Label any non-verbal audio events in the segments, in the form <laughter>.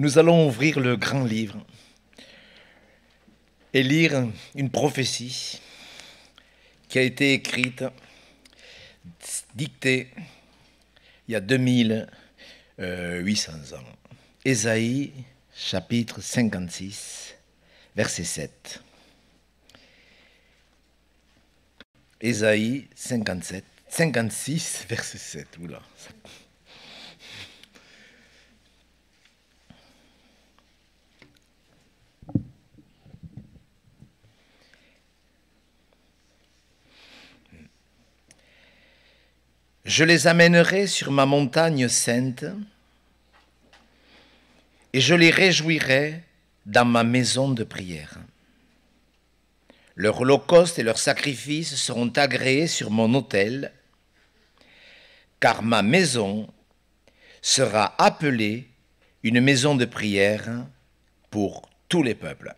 nous allons ouvrir le grand livre et lire une prophétie qui a été écrite, dictée il y a 2800 euh, ans. Ésaïe chapitre 56, verset 7. Ésaïe 57, 56, verset 7. Oula, Je les amènerai sur ma montagne sainte et je les réjouirai dans ma maison de prière. Leur holocauste et leur sacrifice seront agréés sur mon autel, car ma maison sera appelée une maison de prière pour tous les peuples.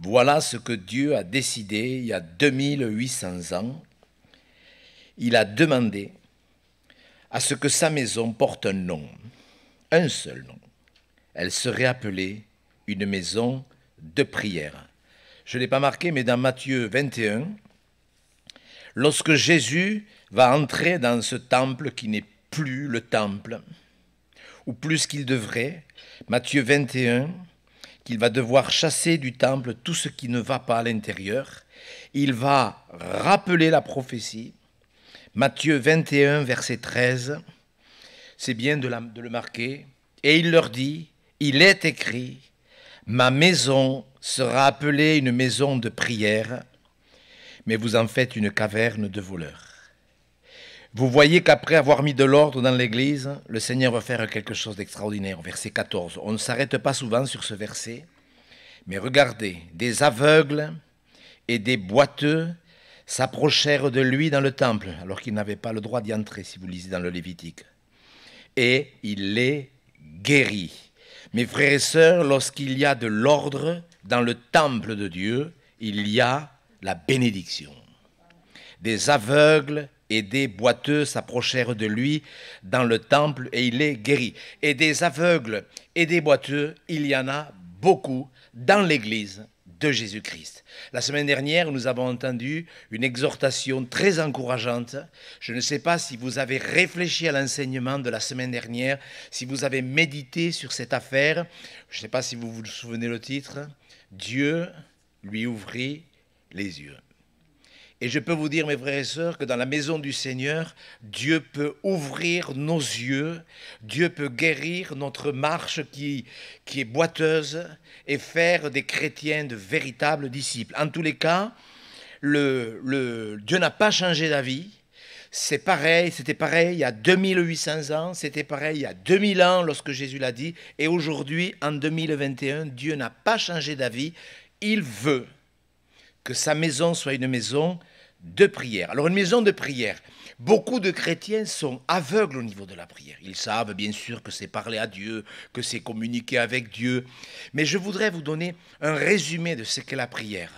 Voilà ce que Dieu a décidé il y a 2800 ans. Il a demandé à ce que sa maison porte un nom, un seul nom. Elle serait appelée une maison de prière. Je ne l'ai pas marqué, mais dans Matthieu 21, lorsque Jésus va entrer dans ce temple qui n'est plus le temple, ou plus qu'il devrait, Matthieu 21, qu'il va devoir chasser du temple tout ce qui ne va pas à l'intérieur. Il va rappeler la prophétie Matthieu 21, verset 13, c'est bien de, le marquer, et il leur dit, il est écrit, ma maison sera appelée une maison de prière, mais vous en faites une caverne de voleurs. Vous voyez qu'après avoir mis de l'ordre dans l'Église, le Seigneur va faire quelque chose d'extraordinaire. Verset 14. On ne s'arrête pas souvent sur ce verset, mais regardez, des aveugles et des boiteux s'approchèrent de lui dans le temple, alors qu'il n'avait pas le droit d'y entrer, si vous lisez dans le Lévitique. Et il les guérit. Mes frères et sœurs, lorsqu'il y a de l'ordre dans le temple de Dieu, il y a la bénédiction. Des aveugles et des boiteux s'approchèrent de lui dans le temple et il les guérit. Et des aveugles et des boiteux, il y en a beaucoup dans l'Église de Jésus-Christ. La semaine dernière, nous avons entendu une exhortation très encourageante. Je ne sais pas si vous avez réfléchi à l'enseignement de la semaine dernière, si vous avez médité sur cette affaire. Je ne sais pas si vous vous souvenez le titre. Dieu lui ouvrit les yeux. Et je peux vous dire, mes frères et sœurs, que dans la maison du Seigneur, Dieu peut ouvrir nos yeux, Dieu peut guérir notre marche qui, qui est boiteuse et faire des chrétiens de véritables disciples. En tous les cas, le, Dieu n'a pas changé d'avis. C'est pareil, c'était pareil il y a 2800 ans, c'était pareil il y a 2000 ans lorsque Jésus l'a dit, et aujourd'hui, en 2021, Dieu n'a pas changé d'avis, il veut que sa maison soit une maison de prière. Alors une maison de prière. Beaucoup de chrétiens sont aveugles au niveau de la prière. Ils savent bien sûr que c'est parler à Dieu, que c'est communiquer avec Dieu. Mais je voudrais vous donner un résumé de ce qu'est la prière.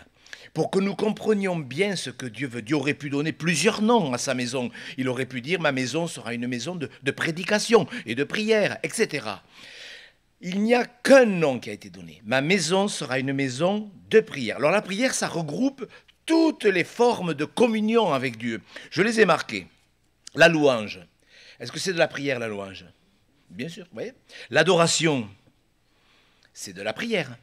Pour que nous comprenions bien ce que Dieu veut, Dieu aurait pu donner plusieurs noms à sa maison. Il aurait pu dire, ma maison sera une maison de, prédication et de prière, etc. Il n'y a qu'un nom qui a été donné. Ma maison sera une maison de prière. Alors la prière, ça regroupe toutes les formes de communion avec Dieu. Je les ai marquées. La louange. Est-ce que c'est de la prière, la louange Bien sûr, vous voyez. L'adoration, c'est de la prière.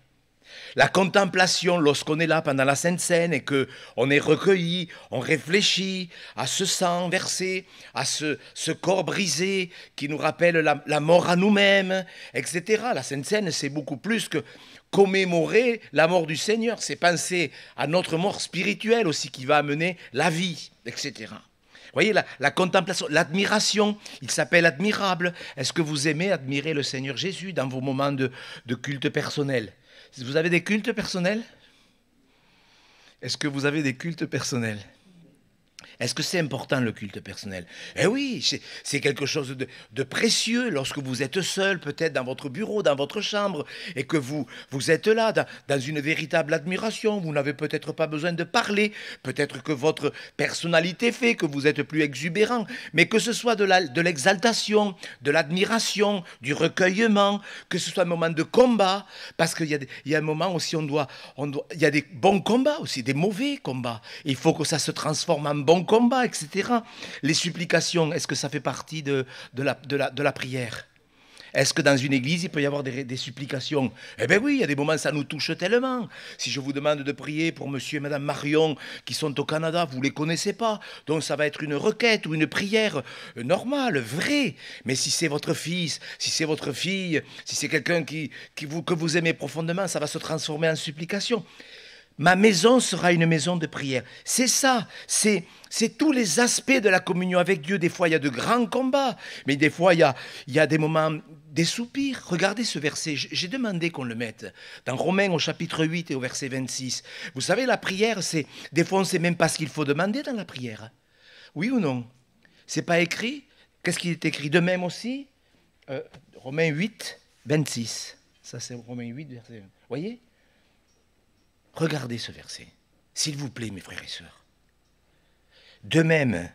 La contemplation, lorsqu'on est là pendant la Sainte Seine et que on est recueilli, on réfléchit à ce sang versé, à ce, corps brisé qui nous rappelle la, mort à nous-mêmes, etc. La Sainte Seine, c'est beaucoup plus que commémorer la mort du Seigneur, c'est penser à notre mort spirituelle aussi qui va amener la vie, etc. Vous voyez, la, la contemplation, l'admiration, il s'appelle admirable. Est-ce que vous aimez admirer le Seigneur Jésus dans vos moments de culte personnel vous avez des cultes personnels Est-ce que vous avez des cultes personnels est-ce que c'est important le culte personnel Eh oui, c'est quelque chose de, précieux lorsque vous êtes seul, peut-être dans votre bureau, dans votre chambre, et que vous, vous êtes là dans, une véritable admiration. Vous n'avez peut-être pas besoin de parler, peut-être que votre personnalité fait que vous êtes plus exubérant, mais que ce soit de l'exaltation, de l'admiration, du recueillement, que ce soit un moment de combat, parce qu'il y, a un moment aussi, on doit, on doit, il y a des bons combats aussi, des mauvais combats. Il faut que ça se transforme en bon combat, etc. Les supplications, est-ce que ça fait partie de, la, prière est-ce que dans une église, il peut y avoir des, supplications Eh bien oui, il y a des moments, ça nous touche tellement. Si je vous demande de prier pour monsieur et madame Marion, qui sont au Canada, vous ne les connaissez pas. Donc ça va être une requête ou une prière normale, vraie. Mais si c'est votre fils, si c'est votre fille, si c'est quelqu'un que vous aimez profondément, ça va se transformer en supplication. Ma maison sera une maison de prière. C'est ça, c'est, c'est tous les aspects de la communion avec Dieu. Des fois, il y a de grands combats, mais des fois, il y a, des moments, des soupirs. Regardez ce verset, j'ai demandé qu'on le mette dans Romains au chapitre 8 et au verset 26. Vous savez, la prière, c'est des fois, on ne sait même pas ce qu'il faut demander dans la prière. Oui ou non C'est pas écrit Qu'est-ce qui est écrit de même aussi euh, Romains 8, 26. Ça, c'est Romains 8, verset 1. Voyez Regardez ce verset, s'il vous plaît, mes frères et sœurs. De même,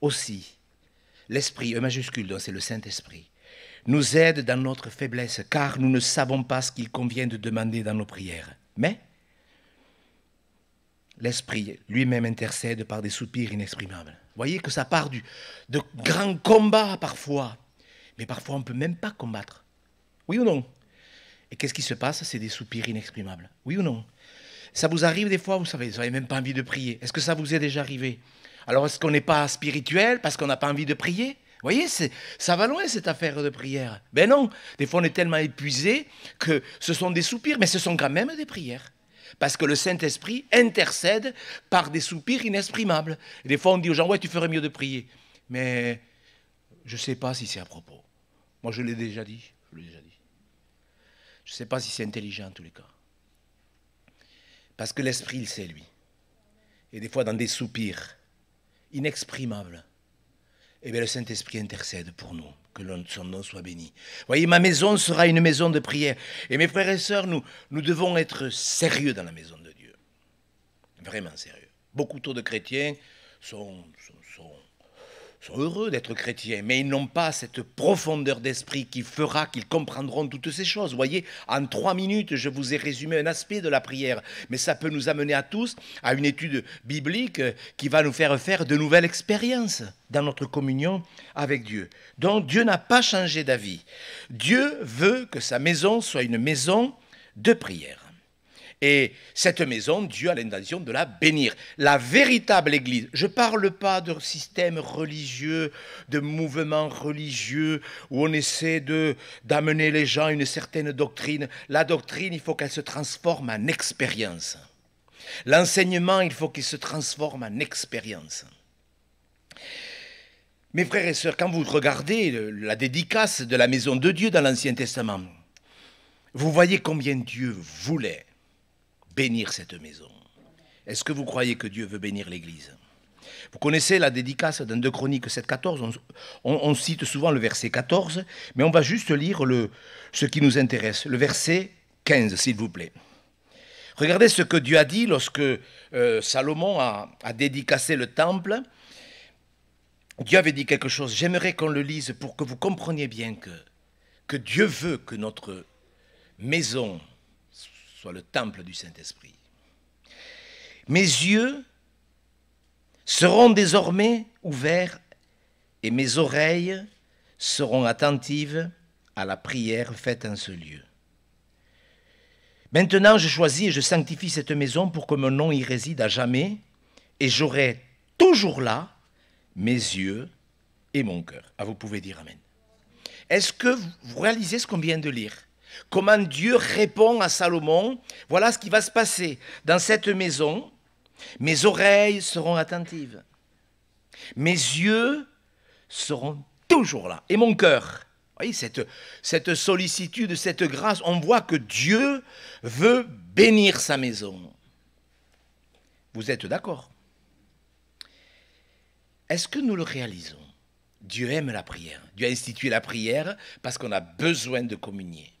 aussi, l'Esprit, E majuscule, donc c'est le Saint-Esprit, nous aide dans notre faiblesse, car nous ne savons pas ce qu'il convient de demander dans nos prières. Mais l'Esprit lui-même intercède par des soupirs inexprimables. Voyez que ça part du, de grands combats parfois, mais parfois on ne peut même pas combattre. Oui ou non Et qu'est-ce qui se passe C'est des soupirs inexprimables. Oui ou non ça vous arrive des fois, vous savez, vous n'avez même pas envie de prier. Est-ce que ça vous est déjà arrivé Alors, est-ce qu'on n'est pas spirituel parce qu'on n'a pas envie de prier vous voyez, ça va loin cette affaire de prière. Ben non, des fois on est tellement épuisé que ce sont des soupirs, mais ce sont quand même des prières. Parce que le Saint-Esprit intercède par des soupirs inexprimables. des fois on dit aux gens, ouais, tu ferais mieux de prier. Mais je ne sais pas si c'est à propos. Moi je l'ai déjà dit, je l'ai déjà dit. Je ne sais pas si c'est intelligent en tous les cas. Parce que l'esprit, il sait, lui. Et des fois, dans des soupirs inexprimables, eh bien, le Saint-Esprit intercède pour nous, que son nom soit béni. Voyez, ma maison sera une maison de prière. Et mes frères et sœurs, nous, nous devons être sérieux dans la maison de Dieu. Vraiment sérieux. Beaucoup trop de chrétiens sont sont heureux d'être chrétiens, mais ils n'ont pas cette profondeur d'esprit qui fera qu'ils comprendront toutes ces choses. Vous voyez, en trois minutes, je vous ai résumé un aspect de la prière, mais ça peut nous amener à tous à une étude biblique euh, qui va nous faire faire de nouvelles expériences dans notre communion avec Dieu. Donc Dieu n'a pas changé d'avis. Dieu veut que sa maison soit une maison de prière. Et cette maison, Dieu a l'intention de la bénir. La véritable Église, je ne parle pas de système religieux, de mouvement religieux, où on essaie de, d'amener les gens à une certaine doctrine. La doctrine, il faut qu'elle se transforme en expérience. L'enseignement, il faut qu'il se transforme en expérience. Mes frères et sœurs, quand vous regardez la dédicace de la maison de Dieu dans l'Ancien Testament, vous voyez combien Dieu voulait bénir cette maison. Est-ce que vous croyez que Dieu veut bénir l'Église vous connaissez la dédicace dans 2 Chroniques 7.14, on, on, cite souvent le verset 14, mais on va juste lire le, ce qui nous intéresse, le verset 15, s'il vous plaît. Regardez ce que Dieu a dit lorsque euh, Salomon a, dédicacé le temple. Dieu avait dit quelque chose, j'aimerais qu'on le lise pour que vous compreniez bien que, que Dieu veut que notre maison soit le temple du Saint-Esprit. Mes yeux seront désormais ouverts et mes oreilles seront attentives à la prière faite en ce lieu. Maintenant, je choisis et je sanctifie cette maison pour que mon nom y réside à jamais, et j'aurai toujours là mes yeux et mon cœur. Ah, vous pouvez dire Amen. Est-ce que vous réalisez ce qu'on vient de lire comment Dieu répond à Salomon, voilà ce qui va se passer. Dans cette maison, mes oreilles seront attentives, mes yeux seront toujours là, et mon cœur. Vous cette, cette sollicitude, cette grâce, on voit que Dieu veut bénir sa maison. Vous êtes d'accord Est-ce que nous le réalisons Dieu aime la prière. Dieu a institué la prière parce qu'on a besoin de communier.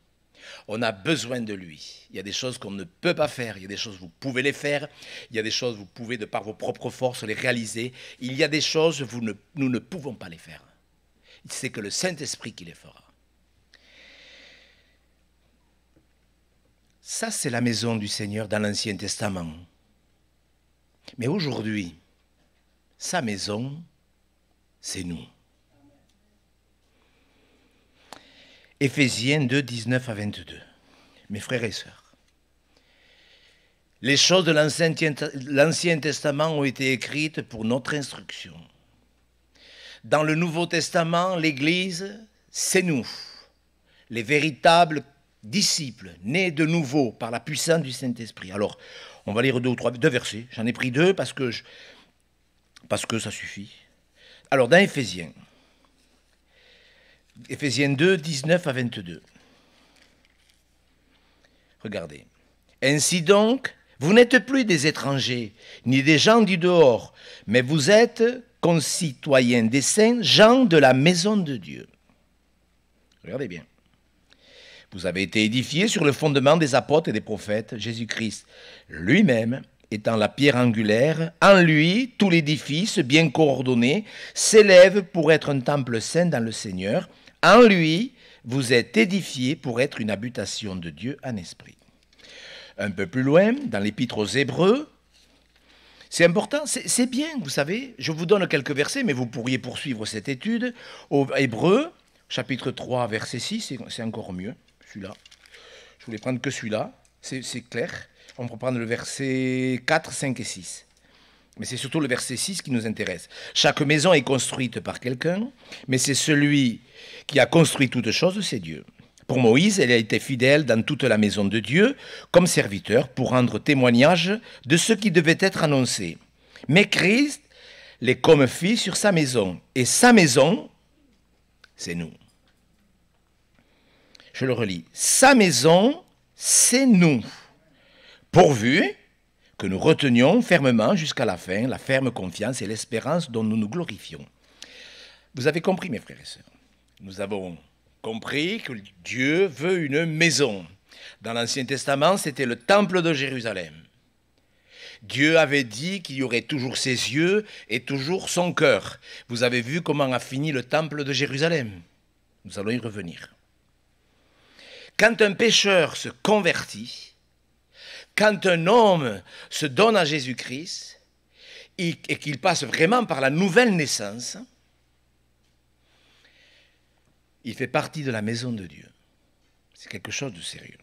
On a besoin de lui. Il y a des choses qu'on ne peut pas faire, il y a des choses vous pouvez les faire, il y a des choses vous pouvez de par vos propres forces les réaliser, il y a des choses vous ne, nous ne pouvons pas les faire. C'est que le Saint-Esprit qui les fera. Ça, c'est la maison du Seigneur dans l'Ancien Testament. Mais aujourd'hui, sa maison, c'est nous. Éphésiens 2, 19 à 22. Mes frères et sœurs, les choses de l'Ancien Testament ont été écrites pour notre instruction. Dans le Nouveau Testament, l'Église, c'est nous, les véritables disciples, nés de nouveau par la puissance du Saint-Esprit. Alors, on va lire deux ou trois versets. J'en ai pris deux parce que, parce que ça suffit. Alors, dans Éphésiens, Ephésiens 2, 19 à 22. Regardez. Ainsi donc, vous n'êtes plus des étrangers, ni des gens du dehors, mais vous êtes concitoyens des saints, gens de la maison de Dieu. Regardez bien. Vous avez été édifiés sur le fondement des apôtres et des prophètes, Jésus-Christ lui-même étant la pierre angulaire. En lui, tout l'édifice, bien coordonné, s'élève pour être un temple saint dans le Seigneur en lui, vous êtes édifiés pour être une habitation de Dieu en esprit. Un peu plus loin, dans l'épître aux Hébreux, c'est important, c'est bien, vous savez, je vous donne quelques versets, mais vous pourriez poursuivre cette étude. Au Hébreux, chapitre 3, verset 6, c'est encore mieux, celui-là. Je voulais prendre que celui-là, c'est clair. On peut prendre le verset 4, 5 et 6. Mais c'est surtout le verset 6 qui nous intéresse. Chaque maison est construite par quelqu'un, mais c'est celui qui a construit toutes choses, c'est Dieu. Pour Moïse, elle a été fidèle dans toute la maison de Dieu, comme serviteur, pour rendre témoignage de ce qui devait être annoncé. Mais Christ l'est comme fille sur sa maison, et sa maison, c'est nous. Je le relis. Sa maison, c'est nous. Pourvu que nous retenions fermement jusqu'à la fin la ferme confiance et l'espérance dont nous nous glorifions. Vous avez compris, mes frères et sœurs. Nous avons compris que Dieu veut une maison. Dans l'Ancien Testament, c'était le temple de Jérusalem. Dieu avait dit qu'il y aurait toujours ses yeux et toujours son cœur. Vous avez vu comment a fini le temple de Jérusalem. Nous allons y revenir. Quand un pécheur se convertit, quand un homme se donne à Jésus-Christ et, qu'il passe vraiment par la nouvelle naissance, il fait partie de la maison de Dieu. C'est quelque chose de sérieux.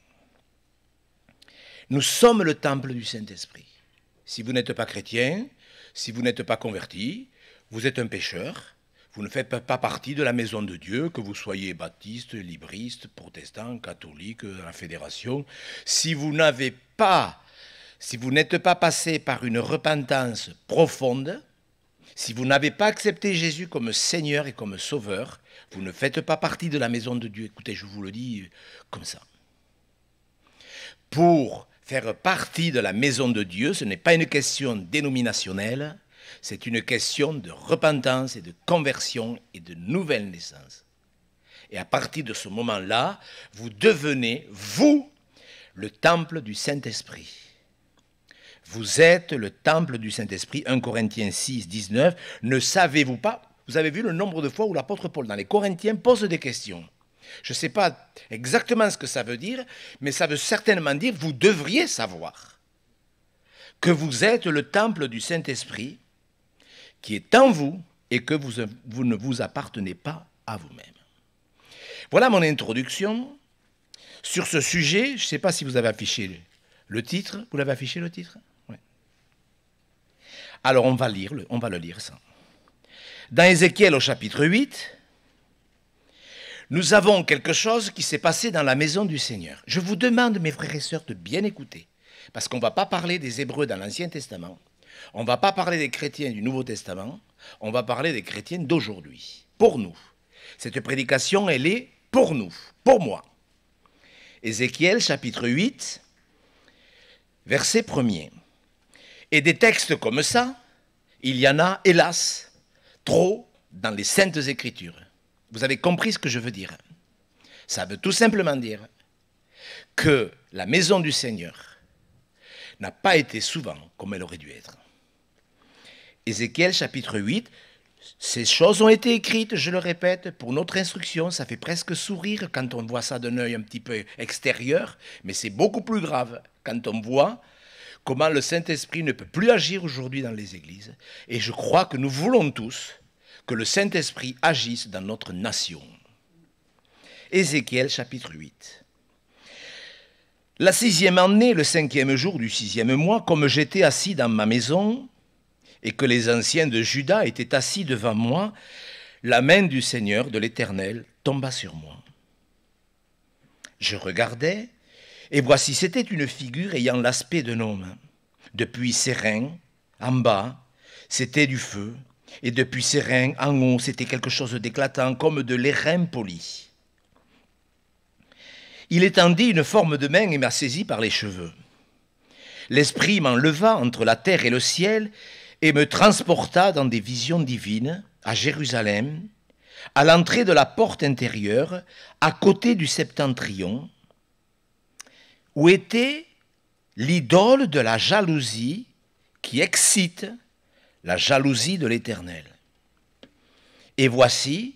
Nous sommes le temple du Saint-Esprit. Si vous n'êtes pas chrétien, si vous n'êtes pas converti, vous êtes un pécheur, vous ne faites pas partie de la maison de Dieu, que vous soyez baptiste, libriste, protestant, catholique, de la fédération. Si vous n'avez pas, si vous n'êtes pas passé par une repentance profonde, si vous n'avez pas accepté Jésus comme Seigneur et comme Sauveur, vous ne faites pas partie de la maison de Dieu. Écoutez, je vous le dis euh, comme ça. Pour faire partie de la maison de Dieu, ce n'est pas une question dénominationnelle, c'est une question de repentance et de conversion et de nouvelle naissance. Et à partir de ce moment-là, vous devenez, vous, le temple du Saint-Esprit. Vous êtes le temple du Saint-Esprit. 1 Corinthiens 6, 19. Ne savez-vous pas Vous avez vu le nombre de fois où l'apôtre Paul dans les Corinthiens pose des questions. Je ne sais pas exactement ce que ça veut dire, mais ça veut certainement dire vous devriez savoir que vous êtes le temple du Saint-Esprit qui est en vous et que vous, vous ne vous appartenez pas à vous-même. Voilà mon introduction sur ce sujet. Je ne sais pas si vous avez affiché le titre. Vous l'avez affiché le titre Oui. Alors on va, lire, on va le lire ça. Dans Ézéchiel au chapitre 8, nous avons quelque chose qui s'est passé dans la maison du Seigneur. Je vous demande, mes frères et sœurs, de bien écouter, parce qu'on ne va pas parler des Hébreux dans l'Ancien Testament, on ne va pas parler des chrétiens du Nouveau Testament, on va parler des chrétiens d'aujourd'hui, pour nous. Cette prédication, elle est pour nous, pour moi. Ézéchiel chapitre 8, verset 1er. Et des textes comme ça, il y en a, hélas, trop dans les saintes écritures. Vous avez compris ce que je veux dire. Ça veut tout simplement dire que la maison du Seigneur n'a pas été souvent comme elle aurait dû être. Ézéchiel chapitre 8, ces choses ont été écrites, je le répète, pour notre instruction. Ça fait presque sourire quand on voit ça d'un œil un petit peu extérieur, mais c'est beaucoup plus grave quand on voit comment le Saint-Esprit ne peut plus agir aujourd'hui dans les églises. Et je crois que nous voulons tous que le Saint-Esprit agisse dans notre nation. Ézéchiel chapitre 8. La sixième année, le cinquième jour du sixième mois, comme j'étais assis dans ma maison, et que les anciens de Juda étaient assis devant moi, la main du Seigneur, de l'Éternel, tomba sur moi. Je regardais, et voici c'était une figure ayant l'aspect d'un homme. Depuis ses reins, en bas, c'était du feu, et depuis ses reins, en haut, c'était quelque chose d'éclatant, comme de l'airain poli. Il étendit une forme de main et m'a saisi par les cheveux. L'esprit m'enleva entre la terre et le ciel, et me transporta dans des visions divines à Jérusalem, à l'entrée de la porte intérieure, à côté du septentrion, où était l'idole de la jalousie qui excite la jalousie de l'Éternel. Et voici,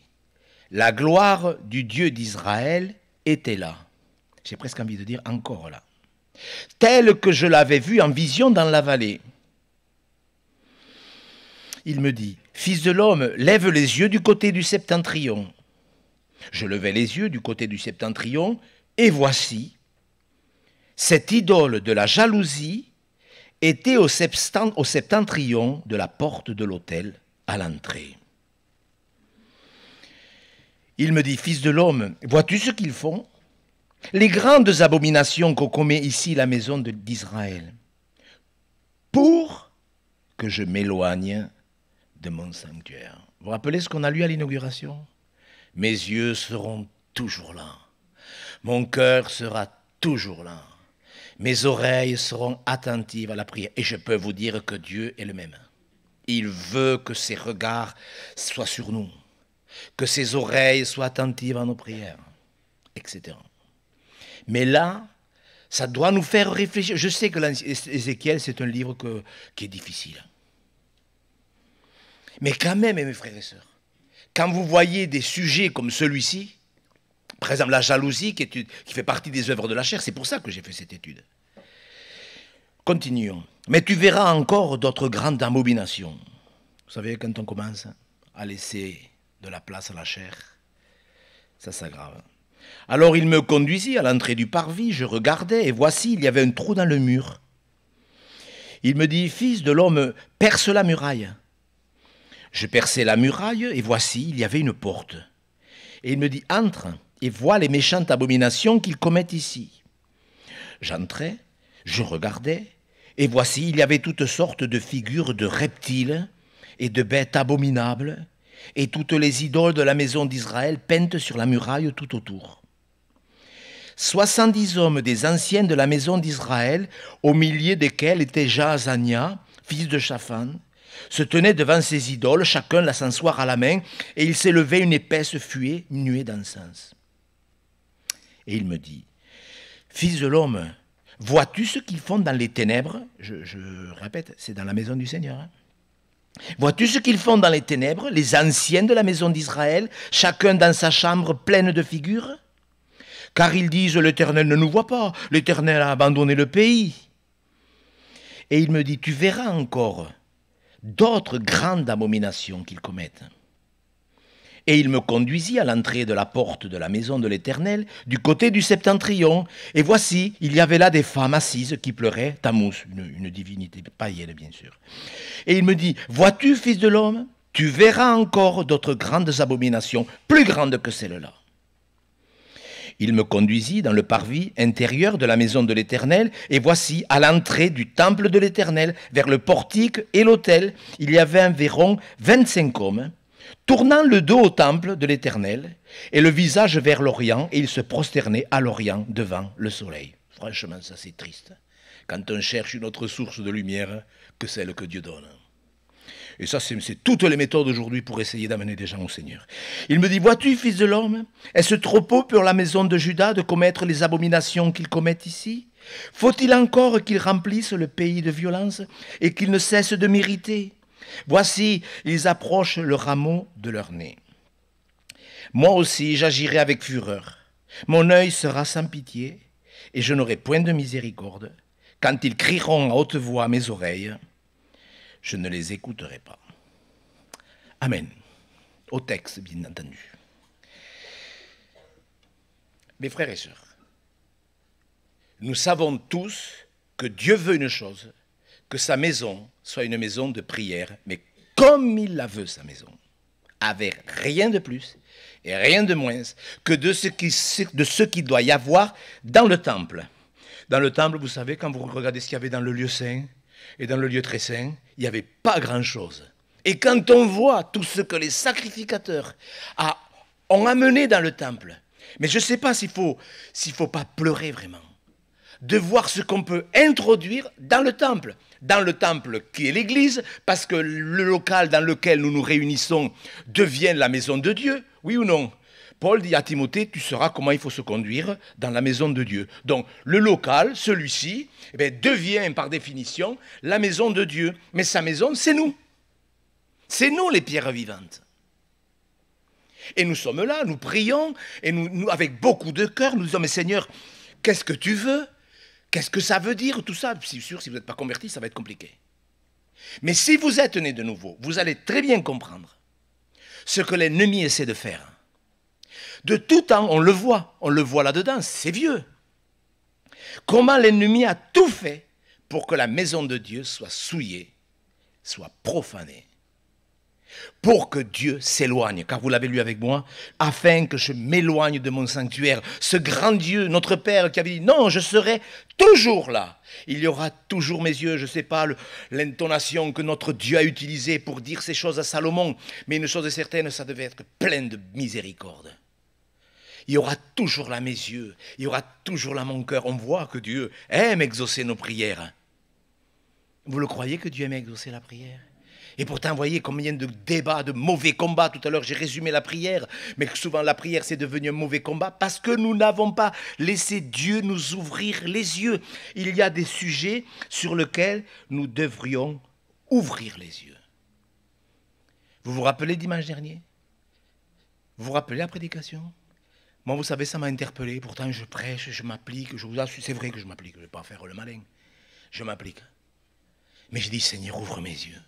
la gloire du Dieu d'Israël était là. J'ai presque envie de dire encore là. Telle que je l'avais vue en vision dans la vallée. Il me dit Fils de l'homme, lève les yeux du côté du septentrion. Je levai les yeux du côté du septentrion, et voici, cette idole de la jalousie était au, septentrion de la porte de l'autel à l'entrée. Il me dit, Fils de l'homme, vois-tu ce qu'ils font Les grandes abominations qu'on commet ici la maison d'Israël, pour que je m'éloigne de mon sanctuaire. Vous vous rappelez ce qu'on a lu à l'inauguration Mes yeux seront toujours là. Mon cœur sera toujours là. Mes oreilles seront attentives à la prière. Et je peux vous dire que Dieu est le même. Il veut que ses regards soient sur nous, que ses oreilles soient attentives à nos prières, etc. Mais là, ça doit nous faire réfléchir. Je sais que l'Ézéchiel, c'est un livre qui est difficile. Mais quand même, mes frères et sœurs, quand vous voyez des sujets comme celui-ci, par exemple la jalousie qui, fait partie des œuvres de la chair, c'est pour ça que j'ai fait cette étude. Continuons. Mais tu verras encore d'autres grandes abominations. Vous savez, quand on commence à laisser de la place à la chair, ça s'aggrave. Alors il me conduisit à l'entrée du parvis, je regardais, et voici, il y avait un trou dans le mur. Il me dit, Fils de l'homme, perce la muraille. Je perçai la muraille, et voici, il y avait une porte. Et il me dit, entre et vois les méchantes abominations qu'ils commettent ici. J'entrai, je regardais, et voici, il y avait toutes sortes de figures de reptiles et de bêtes abominables, et toutes les idoles de la maison d'Israël peintes sur la muraille tout autour. Soixante-dix hommes des anciens de la maison d'Israël, au milieu desquels était Jaazania, fils de Shaphan, se tenait devant ses idoles, chacun l'ascensoir à la main, et il s'élevait une épaisse fuée nuée d'encens. Et il me dit, Fils de l'homme, vois-tu ce qu'ils font dans les ténèbres je, répète, c'est dans la maison du Seigneur. Hein. Vois-tu ce qu'ils font dans les ténèbres, les anciens de la maison d'Israël, chacun dans sa chambre pleine de figures Car ils disent, l'Éternel ne nous voit pas, l'Éternel a abandonné le pays. Et il me dit, tu verras encore d'autres grandes abominations qu'ils commettent. Et il me conduisit à l'entrée de la porte de la maison de l'Éternel, du côté du septentrion, et voici, il y avait là des femmes assises qui pleuraient, Tammuz, une, une divinité païenne bien sûr. Et il me dit, vois-tu, fils de l'homme, tu verras encore d'autres grandes abominations, plus grandes que celles-là. Il me conduisit dans le parvis intérieur de la maison de l'Éternel, et voici, à l'entrée du temple de l'Éternel, vers le portique et l'autel, il y avait environ vingt-cinq hommes, tournant le dos au temple de l'Éternel, et le visage vers l'Orient, et ils se prosternaient à l'Orient devant le soleil. Franchement, ça c'est triste. Quand on cherche une autre source de lumière que celle que Dieu donne. Et ça, c'est toutes les méthodes aujourd'hui pour essayer d'amener des gens au Seigneur. Il me dit, vois-tu, fils de l'homme, est-ce trop peu pour la maison de Judas de commettre les abominations qu'ils commettent ici Faut-il encore qu'ils remplissent le pays de violence et qu'ils ne cessent de mériter Voici, ils approchent le rameau de leur nez. Moi aussi, j'agirai avec fureur. Mon œil sera sans pitié, et je n'aurai point de miséricorde, quand ils crieront à haute voix à mes oreilles je ne les écouterai pas. Amen. Au texte, bien entendu. Mes frères et sœurs, nous savons tous que Dieu veut une chose, que sa maison soit une maison de prière, mais comme il la veut, sa maison, avec rien de plus et rien de moins que de ce qui, de ce qui doit y avoir dans le temple. Dans le temple, vous savez, quand vous regardez ce qu'il y avait dans le lieu saint, et dans le lieu très saint, il n'y avait pas grand-chose. Et quand on voit tout ce que les sacrificateurs ont amené dans le temple, mais je ne sais pas s'il faut, s'il faut pas pleurer vraiment, de voir ce qu'on peut introduire dans le temple, dans le temple qui est l'Église, parce que le local dans lequel nous nous réunissons devient la maison de Dieu, oui ou non Paul dit à Timothée, tu sauras comment il faut se conduire dans la maison de Dieu. Donc le local, celui-ci, eh ben, devient par définition la maison de Dieu. Mais sa maison, c'est nous. C'est nous les pierres vivantes. Et nous sommes là, nous prions, et nous, nous avec beaucoup de cœur, nous disons, mais Seigneur, qu'est-ce que tu veux Qu'est-ce que ça veut dire tout ça C'est sûr, si vous n'êtes pas converti, ça va être compliqué. Mais si vous êtes né de nouveau, vous allez très bien comprendre ce que l'ennemi essaie de faire de tout temps, on le voit, on le voit là-dedans, c'est vieux. Comment l'ennemi a tout fait pour que la maison de Dieu soit souillée, soit profanée, pour que Dieu s'éloigne, car vous l'avez lu avec moi, afin que je m'éloigne de mon sanctuaire. Ce grand Dieu, notre Père, qui avait dit, non, je serai toujours là. Il y aura toujours mes yeux, je ne sais pas l'intonation que notre Dieu a utilisée pour dire ces choses à Salomon, mais une chose est certaine, ça devait être plein de miséricorde. Il y aura toujours là mes yeux, il y aura toujours là mon cœur. On voit que Dieu aime exaucer nos prières. Vous le croyez que Dieu aime exaucer la prière et pourtant, voyez combien de débats, de mauvais combats. Tout à l'heure, j'ai résumé la prière, mais souvent la prière, c'est devenu un mauvais combat parce que nous n'avons pas laissé Dieu nous ouvrir les yeux. Il y a des sujets sur lesquels nous devrions ouvrir les yeux. Vous vous rappelez dimanche dernier Vous vous rappelez la prédication moi, vous savez, ça m'a interpellé. Pourtant, je prêche, je m'applique, je vous assure. C'est vrai que je m'applique, je ne vais pas faire le malin. Je m'applique. Mais je dis, Seigneur, ouvre mes yeux.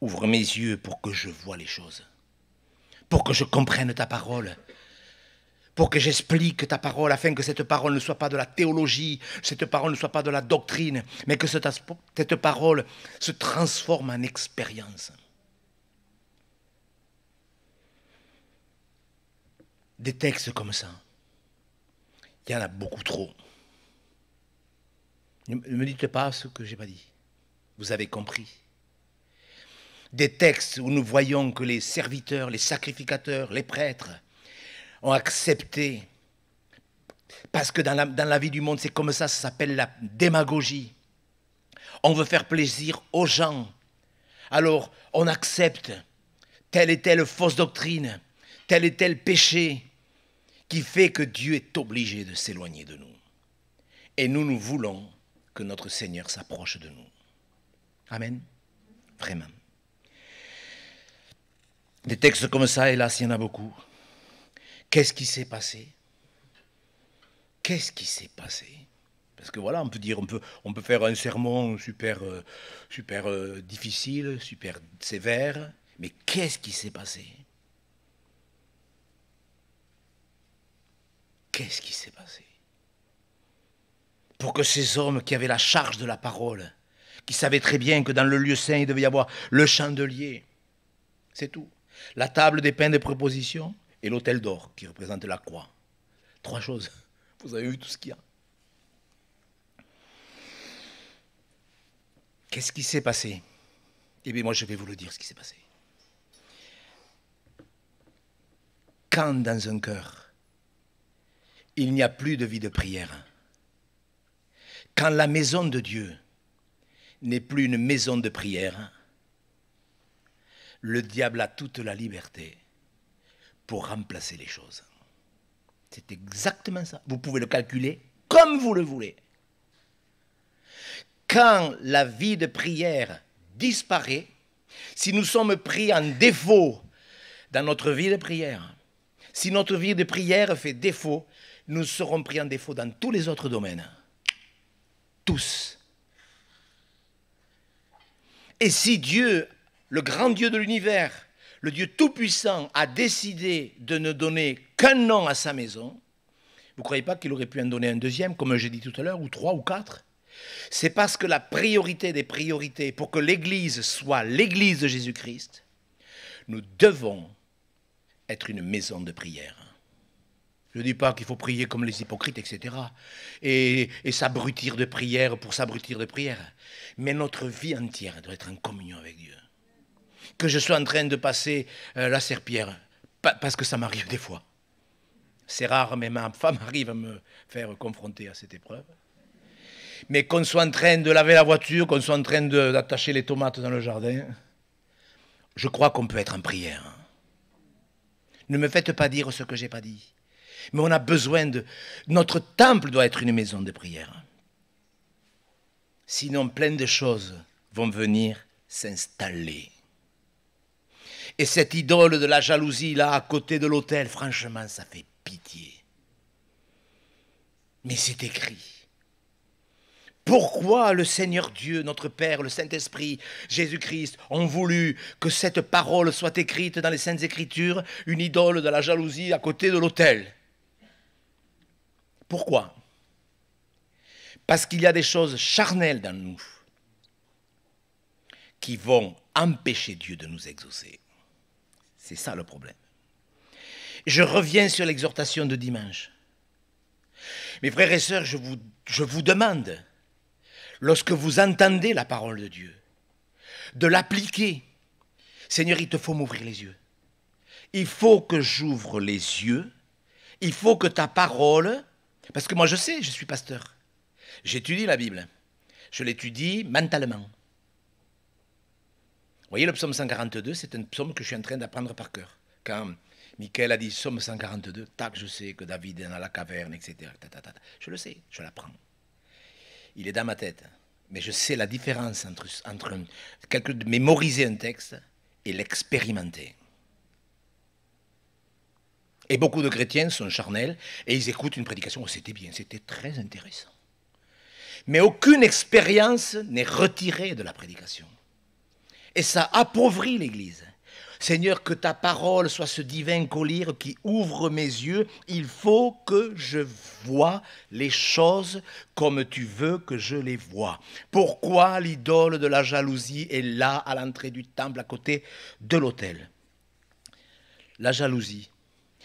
Ouvre mes yeux pour que je vois les choses. Pour que je comprenne ta parole. Pour que j'explique ta parole, afin que cette parole ne soit pas de la théologie, cette parole ne soit pas de la doctrine, mais que cette parole se transforme en expérience. des textes comme ça, il y en a beaucoup trop. Ne me dites pas ce que j'ai pas dit. Vous avez compris. Des textes où nous voyons que les serviteurs, les sacrificateurs, les prêtres ont accepté, parce que dans la, dans la vie du monde, c'est comme ça, ça s'appelle la démagogie. On veut faire plaisir aux gens. Alors, on accepte telle et telle fausse doctrine, tel et tel péché, qui fait que Dieu est obligé de s'éloigner de nous. Et nous, nous voulons que notre Seigneur s'approche de nous. Amen. Vraiment. Des textes comme ça, hélas, il y en a beaucoup. Qu'est-ce qui s'est passé Qu'est-ce qui s'est passé parce que voilà, on peut dire, on peut, on peut faire un sermon super, euh, super euh, difficile, super sévère, mais qu'est-ce qui s'est passé Qu'est-ce qui s'est passé Pour que ces hommes qui avaient la charge de la parole, qui savaient très bien que dans le lieu saint, il devait y avoir le chandelier, c'est tout, la table des pains de proposition et l'autel d'or qui représente la croix. Trois choses. Vous avez vu tout ce qu'il y a. Qu'est-ce qui s'est passé Eh bien, moi, je vais vous le dire ce qui s'est passé. Quand dans un cœur, il n'y a plus de vie de prière. Quand la maison de Dieu n'est plus une maison de prière, le diable a toute la liberté pour remplacer les choses. C'est exactement ça. Vous pouvez le calculer comme vous le voulez. Quand la vie de prière disparaît, si nous sommes pris en défaut dans notre vie de prière, si notre vie de prière fait défaut, nous serons pris en défaut dans tous les autres domaines. Tous. Et si Dieu, le grand Dieu de l'univers, le Dieu Tout-Puissant, a décidé de ne donner qu'un nom à sa maison, vous ne croyez pas qu'il aurait pu en donner un deuxième, comme j'ai dit tout à l'heure, ou trois ou quatre C'est parce que la priorité des priorités, pour que l'Église soit l'Église de Jésus-Christ, nous devons être une maison de prière. Je ne dis pas qu'il faut prier comme les hypocrites, etc. Et, s'abrutir de prière pour s'abrutir de prière. Mais notre vie entière doit être en communion avec Dieu. Que je sois en train de passer euh, la serpillère, parce que ça m'arrive des fois. C'est rare, mais ma femme <laughs> arrive à me faire confronter à cette épreuve. Mais qu'on soit en train de laver la voiture, qu'on soit en train d'attacher les tomates dans le jardin, je crois qu'on peut être en prière. Ne me faites pas dire ce que je n'ai pas dit. Mais on a besoin de... Notre temple doit être une maison de prière. Sinon, plein de choses vont venir s'installer. Et cette idole de la jalousie, là, à côté de l'autel, franchement, ça fait pitié. Mais c'est écrit. Pourquoi le Seigneur Dieu, notre Père, le Saint-Esprit, Jésus-Christ ont voulu que cette parole soit écrite dans les Saintes Écritures, une idole de la jalousie à côté de l'autel pourquoi Parce qu'il y a des choses charnelles dans nous qui vont empêcher Dieu de nous exaucer. C'est ça le problème. Je reviens sur l'exhortation de dimanche. Mes frères et sœurs, je vous, je vous demande, lorsque vous entendez la parole de Dieu, de l'appliquer. Seigneur, il te faut m'ouvrir les yeux. Il faut que j'ouvre les yeux. Il faut que ta parole parce que moi, je sais, je suis pasteur. J'étudie la Bible. Je l'étudie mentalement. Vous voyez, le psaume 142, c'est un psaume que je suis en train d'apprendre par cœur. Quand Michael a dit psaume 142, tac, je sais que David est dans la caverne, etc. Je le sais, je l'apprends. Il est dans ma tête. Mais je sais la différence entre, entre quelque, mémoriser un texte et l'expérimenter. Et beaucoup de chrétiens sont charnels et ils écoutent une prédication. Oh, c'était bien, c'était très intéressant. Mais aucune expérience n'est retirée de la prédication. Et ça appauvrit l'Église. Seigneur, que ta parole soit ce divin collier qui ouvre mes yeux. Il faut que je vois les choses comme tu veux que je les vois. Pourquoi l'idole de la jalousie est là à l'entrée du temple à côté de l'autel La jalousie,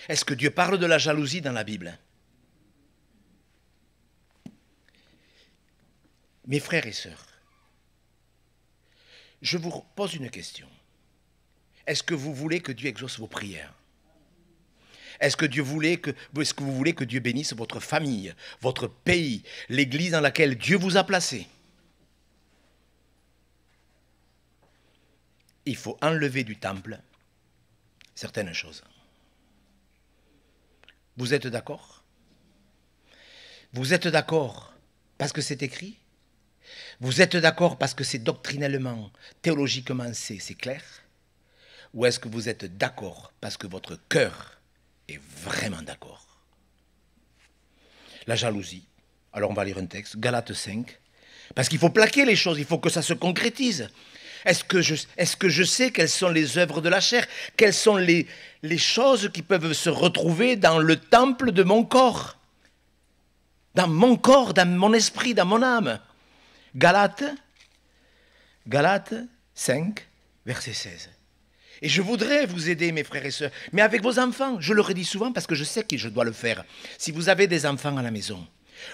est-ce que Dieu parle de la jalousie dans la Bible Mes frères et sœurs, je vous pose une question. Est-ce que vous voulez que Dieu exauce vos prières Est-ce que, Dieu que, est-ce que vous voulez que Dieu bénisse votre famille, votre pays, l'église dans laquelle Dieu vous a placé Il faut enlever du temple certaines choses. Vous êtes d'accord Vous êtes d'accord parce que c'est écrit Vous êtes d'accord parce que c'est doctrinellement, théologiquement, c'est, c'est clair Ou est-ce que vous êtes d'accord parce que votre cœur est vraiment d'accord La jalousie. Alors on va lire un texte, Galate 5. Parce qu'il faut plaquer les choses, il faut que ça se concrétise. Est-ce que, je, sais quelles sont les œuvres de la chair Quelles sont les, les choses qui peuvent se retrouver dans le temple de mon corps Dans mon corps, dans mon esprit, dans mon âme Galates, Galates 5, verset 16. Et je voudrais vous aider, mes frères et sœurs, mais avec vos enfants, je le redis souvent parce que je sais que je dois le faire. Si vous avez des enfants à la maison,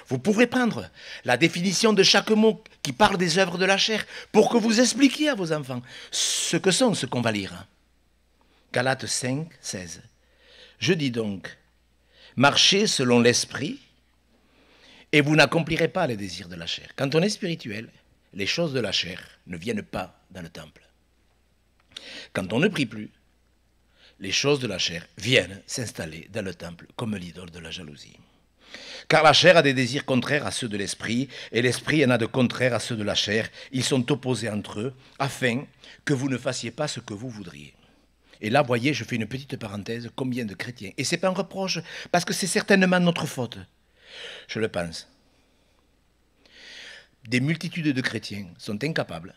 vous pouvez prendre la définition de chaque mot qui parle des œuvres de la chair pour que vous expliquiez à vos enfants ce que sont ce qu'on va lire. Galates 5, 16. Je dis donc, marchez selon l'esprit et vous n'accomplirez pas les désirs de la chair. Quand on est spirituel, les choses de la chair ne viennent pas dans le temple. Quand on ne prie plus, les choses de la chair viennent s'installer dans le temple comme l'idole de la jalousie. Car la chair a des désirs contraires à ceux de l'esprit, et l'esprit en a de contraires à ceux de la chair. Ils sont opposés entre eux, afin que vous ne fassiez pas ce que vous voudriez. Et là, voyez, je fais une petite parenthèse, combien de chrétiens. Et c'est pas un reproche, parce que c'est certainement notre faute. Je le pense. Des multitudes de chrétiens sont incapables.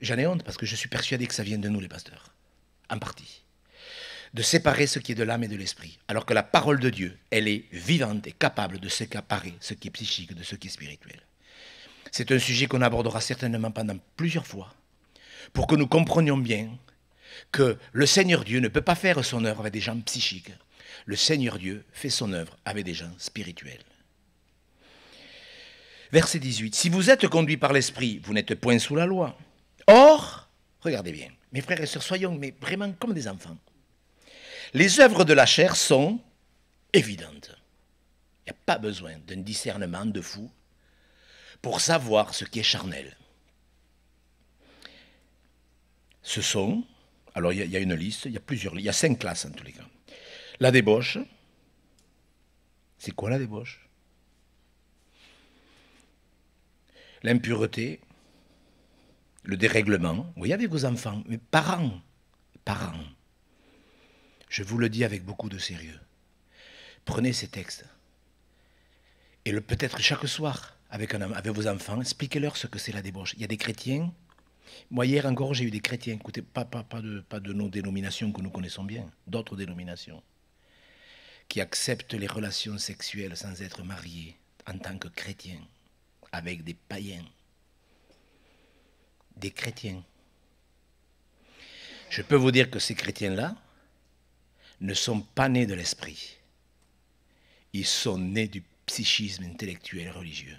J'en ai honte parce que je suis persuadé que ça vient de nous, les pasteurs. En partie de séparer ce qui est de l'âme et de l'esprit, alors que la parole de Dieu, elle est vivante et capable de séparer ce qui est psychique de ce qui est spirituel. C'est un sujet qu'on abordera certainement pendant plusieurs fois, pour que nous comprenions bien que le Seigneur Dieu ne peut pas faire son œuvre avec des gens psychiques. Le Seigneur Dieu fait son œuvre avec des gens spirituels. Verset 18. Si vous êtes conduits par l'Esprit, vous n'êtes point sous la loi. Or, regardez bien, mes frères et sœurs, soyons mais vraiment comme des enfants. Les œuvres de la chair sont évidentes. Il n'y a pas besoin d'un discernement de fou pour savoir ce qui est charnel. Ce sont, alors il y, a une liste, il y a plusieurs, il y a cinq classes en tous les cas. La débauche, c'est quoi la débauche L'impureté, le dérèglement, vous voyez avec vos enfants, mais parents, parents, je vous le dis avec beaucoup de sérieux. Prenez ces textes. Et peut-être chaque soir, avec, un, avec vos enfants, expliquez-leur ce que c'est la débauche. Il y a des chrétiens. Moi, hier encore, j'ai eu des chrétiens. Écoutez, pas, de, pas de nos dénominations que nous connaissons bien, d'autres dénominations, qui acceptent les relations sexuelles sans être mariés en tant que chrétiens, avec des païens. Des chrétiens. Je peux vous dire que ces chrétiens-là, ne sont pas nés de l'esprit. Ils sont nés du psychisme intellectuel religieux.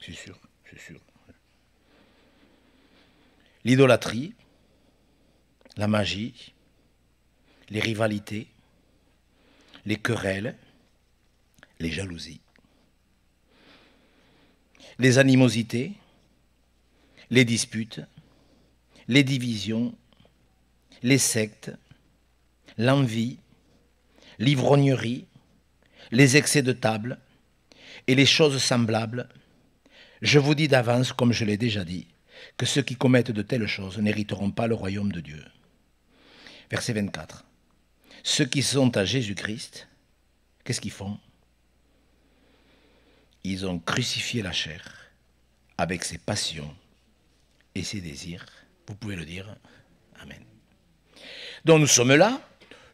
C'est sûr, c'est sûr. L'idolâtrie, la magie, les rivalités, les querelles, les jalousies, les animosités, les disputes, les divisions, les sectes, l'envie, l'ivrognerie, les excès de table et les choses semblables, je vous dis d'avance, comme je l'ai déjà dit, que ceux qui commettent de telles choses n'hériteront pas le royaume de Dieu. Verset 24. Ceux qui sont à Jésus-Christ, qu'est-ce qu'ils font Ils ont crucifié la chair avec ses passions et ses désirs. Vous pouvez le dire. Amen. Donc nous sommes là,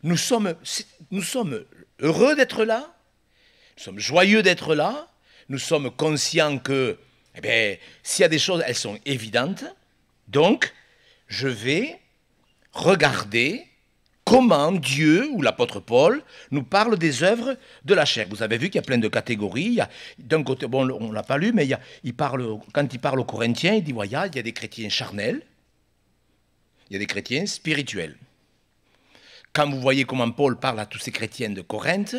nous sommes, heureux d'être là, nous sommes joyeux d'être là, nous sommes conscients que eh s'il y a des choses, elles sont évidentes. Donc, je vais regarder comment Dieu ou l'apôtre Paul nous parle des œuvres de la chair. Vous avez vu qu'il y a plein de catégories. D'un côté, bon, on l'a pas lu, mais il, parle, quand il parle aux Corinthiens, il dit, voilà, il y a des chrétiens charnels, il y a des chrétiens spirituels. Quand vous voyez comment Paul parle à tous ces chrétiens de Corinthe,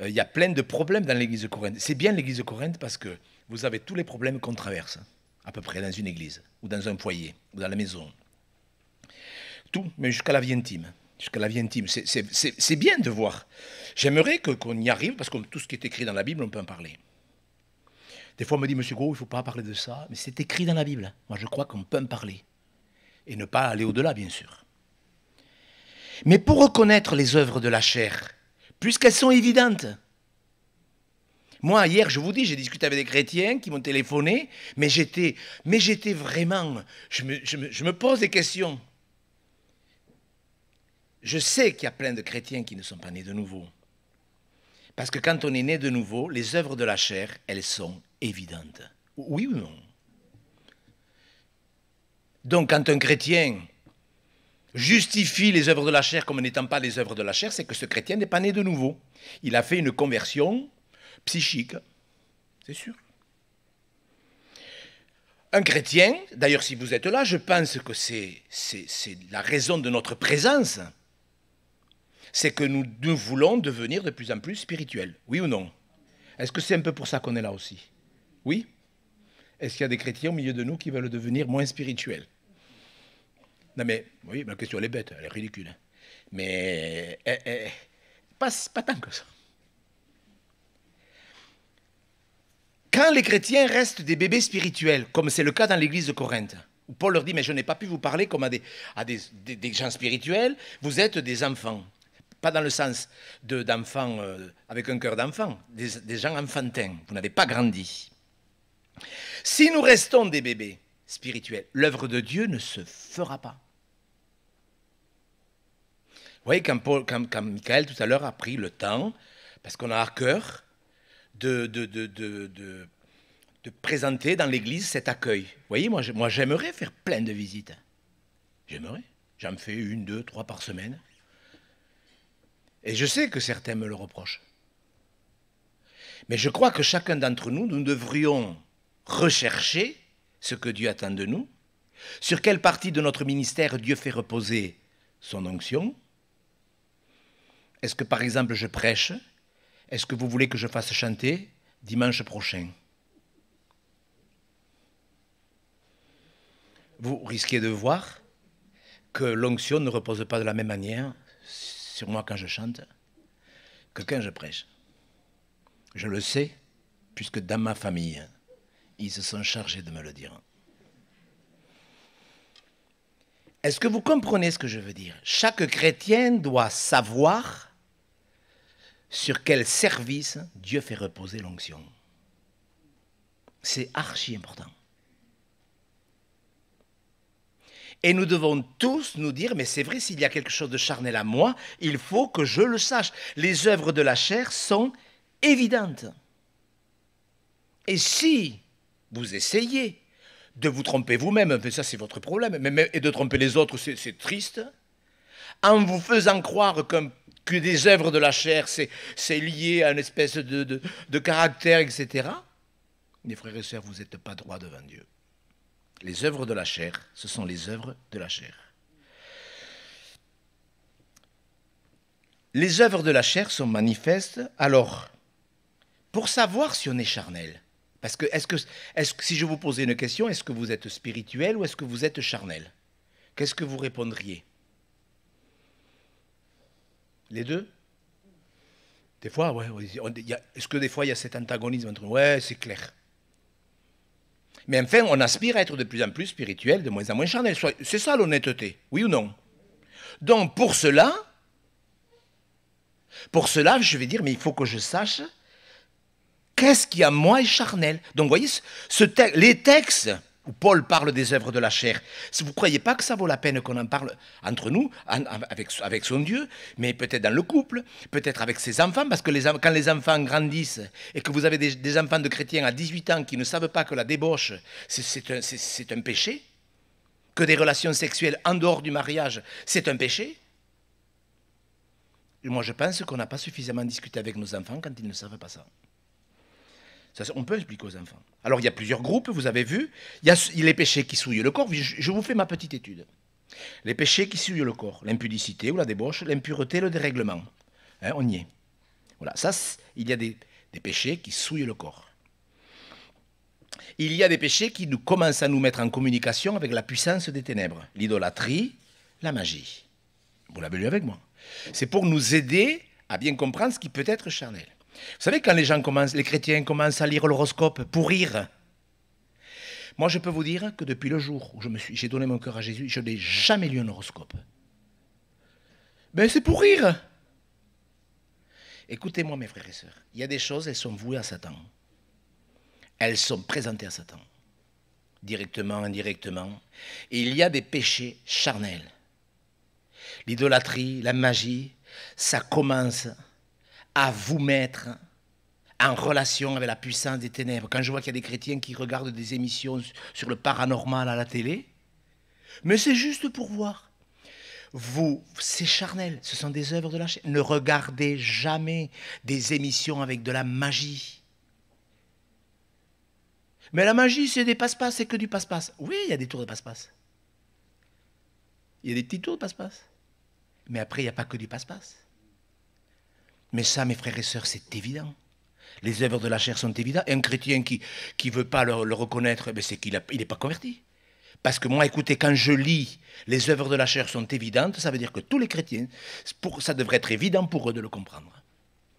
euh, il y a plein de problèmes dans l'église de Corinthe. C'est bien l'église de Corinthe parce que vous avez tous les problèmes qu'on traverse, à peu près dans une église, ou dans un foyer, ou dans la maison. Tout, mais jusqu'à la vie intime. Jusqu'à la vie intime. C'est bien de voir. J'aimerais qu'on y arrive, parce que tout ce qui est écrit dans la Bible, on peut en parler. Des fois, on me dit, Monsieur Gros, il ne faut pas parler de ça, mais c'est écrit dans la Bible. Moi, je crois qu'on peut en parler. Et ne pas aller au-delà, bien sûr. Mais pour reconnaître les œuvres de la chair, puisqu'elles sont évidentes, moi, hier, je vous dis, j'ai discuté avec des chrétiens qui m'ont téléphoné, mais j'étais, mais j'étais vraiment, je me, je me, pose des questions. Je sais qu'il y a plein de chrétiens qui ne sont pas nés de nouveau. Parce que quand on est né de nouveau, les œuvres de la chair, elles sont évidentes. Oui ou non Donc quand un chrétien justifie les œuvres de la chair comme n'étant pas les œuvres de la chair, c'est que ce chrétien n'est pas né de nouveau. Il a fait une conversion psychique, c'est sûr. Un chrétien, d'ailleurs si vous êtes là, je pense que c'est la raison de notre présence, c'est que nous, nous voulons devenir de plus en plus spirituels, oui ou non Est-ce que c'est un peu pour ça qu'on est là aussi Oui Est-ce qu'il y a des chrétiens au milieu de nous qui veulent devenir moins spirituels non, mais oui, ma question, elle est bête, elle est ridicule. Hein. Mais eh, eh, eh, pas tant que ça. Quand les chrétiens restent des bébés spirituels, comme c'est le cas dans l'église de Corinthe, où Paul leur dit, mais je n'ai pas pu vous parler comme à, des, gens spirituels, vous êtes des enfants. Pas dans le sens d'enfants euh, avec un cœur d'enfant, des gens enfantins, vous n'avez pas grandi. Si nous restons des bébés spirituels, l'œuvre de Dieu ne se fera pas. Vous voyez, quand, Michael tout à l'heure a pris le temps, parce qu'on a à cœur de, de, de, présenter dans l'Église cet accueil. Vous voyez, moi, moi j'aimerais faire plein de visites. J'aimerais. J'en fais une, deux, trois par semaine. Et je sais que certains me le reprochent. Mais je crois que chacun d'entre nous, nous devrions rechercher ce que Dieu attend de nous, sur quelle partie de notre ministère Dieu fait reposer son onction, est-ce que par exemple je prêche Est-ce que vous voulez que je fasse chanter dimanche prochain Vous risquez de voir que l'onction ne repose pas de la même manière sur moi quand je chante que quand je prêche. Je le sais, puisque dans ma famille, ils se sont chargés de me le dire. Est-ce que vous comprenez ce que je veux dire Chaque chrétien doit savoir sur quel service Dieu fait reposer l'onction. C'est archi important. Et nous devons tous nous dire, mais c'est vrai, s'il y a quelque chose de charnel à moi, il faut que je le sache. Les œuvres de la chair sont évidentes. Et si vous essayez de vous tromper vous-même, ça c'est votre problème, et de tromper les autres, c'est triste, en vous faisant croire qu'un que des œuvres de la chair, c'est lié à une espèce de, de, caractère, etc. Mes frères et sœurs, vous n'êtes pas droit devant Dieu. Les œuvres de la chair, ce sont les œuvres de la chair. Les œuvres de la chair sont manifestes. Alors, pour savoir si on est charnel, parce que est-ce que, que, si je vous posais une question, est-ce que vous êtes spirituel ou est-ce que vous êtes charnel Qu'est-ce que vous répondriez les deux Des fois, ouais. Est-ce que des fois il y a cet antagonisme entre Ouais, c'est clair. Mais enfin, on aspire à être de plus en plus spirituel, de moins en moins charnel. C'est ça l'honnêteté, oui ou non Donc pour cela, pour cela, je vais dire, mais il faut que je sache qu'est-ce qui a moi est charnel. Donc vous voyez, ce les textes où Paul parle des œuvres de la chair. Si vous ne croyez pas que ça vaut la peine qu'on en parle entre nous, avec, avec son Dieu, mais peut-être dans le couple, peut-être avec ses enfants, parce que quand les enfants grandissent et que vous avez des, enfants de chrétiens à 18 ans qui ne savent pas que la débauche, c'est un péché, que des relations sexuelles en dehors du mariage, c'est un péché, moi, je pense qu'on n'a pas suffisamment discuté avec nos enfants quand ils ne savent pas ça on peut expliquer aux enfants. Alors il y a plusieurs groupes, vous avez vu. Il y a les péchés qui souillent le corps. Je, vous fais ma petite étude. Les péchés qui souillent le corps, l'impudicité ou la débauche, l'impureté, le dérèglement. Hein, on y est. Voilà, ça, il y a des, des péchés qui souillent le corps. Il y a des péchés qui nous commencent à nous mettre en communication avec la puissance des ténèbres, l'idolâtrie, la magie. Vous l'avez lu avec moi. C'est pour nous aider à bien comprendre ce qui peut être charnel. Vous savez, quand les gens commencent, les chrétiens commencent à lire l'horoscope pour rire, moi je peux vous dire que depuis le jour où je me suis, j'ai donné mon cœur à Jésus, je n'ai jamais lu un horoscope. Ben c'est pour rire. Écoutez-moi mes frères et sœurs, il y a des choses, elles sont vouées à Satan. Elles sont présentées à Satan, directement, indirectement. Et il y a des péchés charnels. L'idolâtrie, la magie, ça commence à vous mettre en relation avec la puissance des ténèbres. Quand je vois qu'il y a des chrétiens qui regardent des émissions sur le paranormal à la télé, mais c'est juste pour voir. Vous, c'est charnel, ce sont des œuvres de la chair. Ne regardez jamais des émissions avec de la magie. Mais la magie, c'est des passe-passe, c'est que du passe-passe. Oui, il y a des tours de passe-passe. Il y a des petits tours de passe-passe. Mais après, il n'y a pas que du passe-passe. Mais ça, mes frères et sœurs, c'est évident. Les œuvres de la chair sont évidentes. Et un chrétien qui ne veut pas le, reconnaître, ben, c'est qu'il n'est pas converti. Parce que moi, écoutez, quand je lis les œuvres de la chair sont évidentes, ça veut dire que tous les chrétiens, pour, ça devrait être évident pour eux de le comprendre.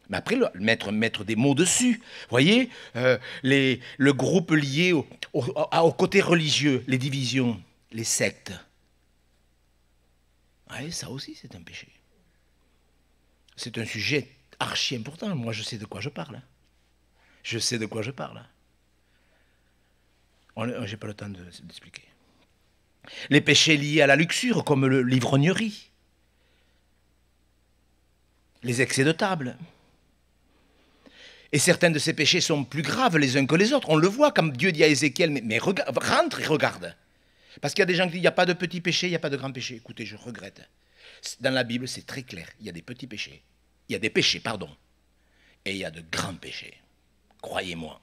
Mais après, le, mettre, mettre des mots dessus. voyez, euh, les, le groupe lié au, côté religieux, les divisions, les sectes. et ça aussi, c'est un péché. C'est un sujet archi important. Moi, je sais de quoi je parle. Hein. Je sais de quoi je parle. n'ai hein. pas le temps d'expliquer. les péchés liés à la luxure, comme l'ivrognerie, les excès de table. Et certains de ces péchés sont plus graves les uns que les autres. On le voit comme Dieu dit à Ézéchiel, mais, rentre et regarde. Parce qu'il y a des gens qui disent, il n'y a pas de petits péchés, il n'y a pas de grands péchés. Écoutez, je regrette. Dans la Bible, c'est très clair, il y a des petits péchés il y a des péchés, pardon. Et il y a de grands péchés. Croyez-moi.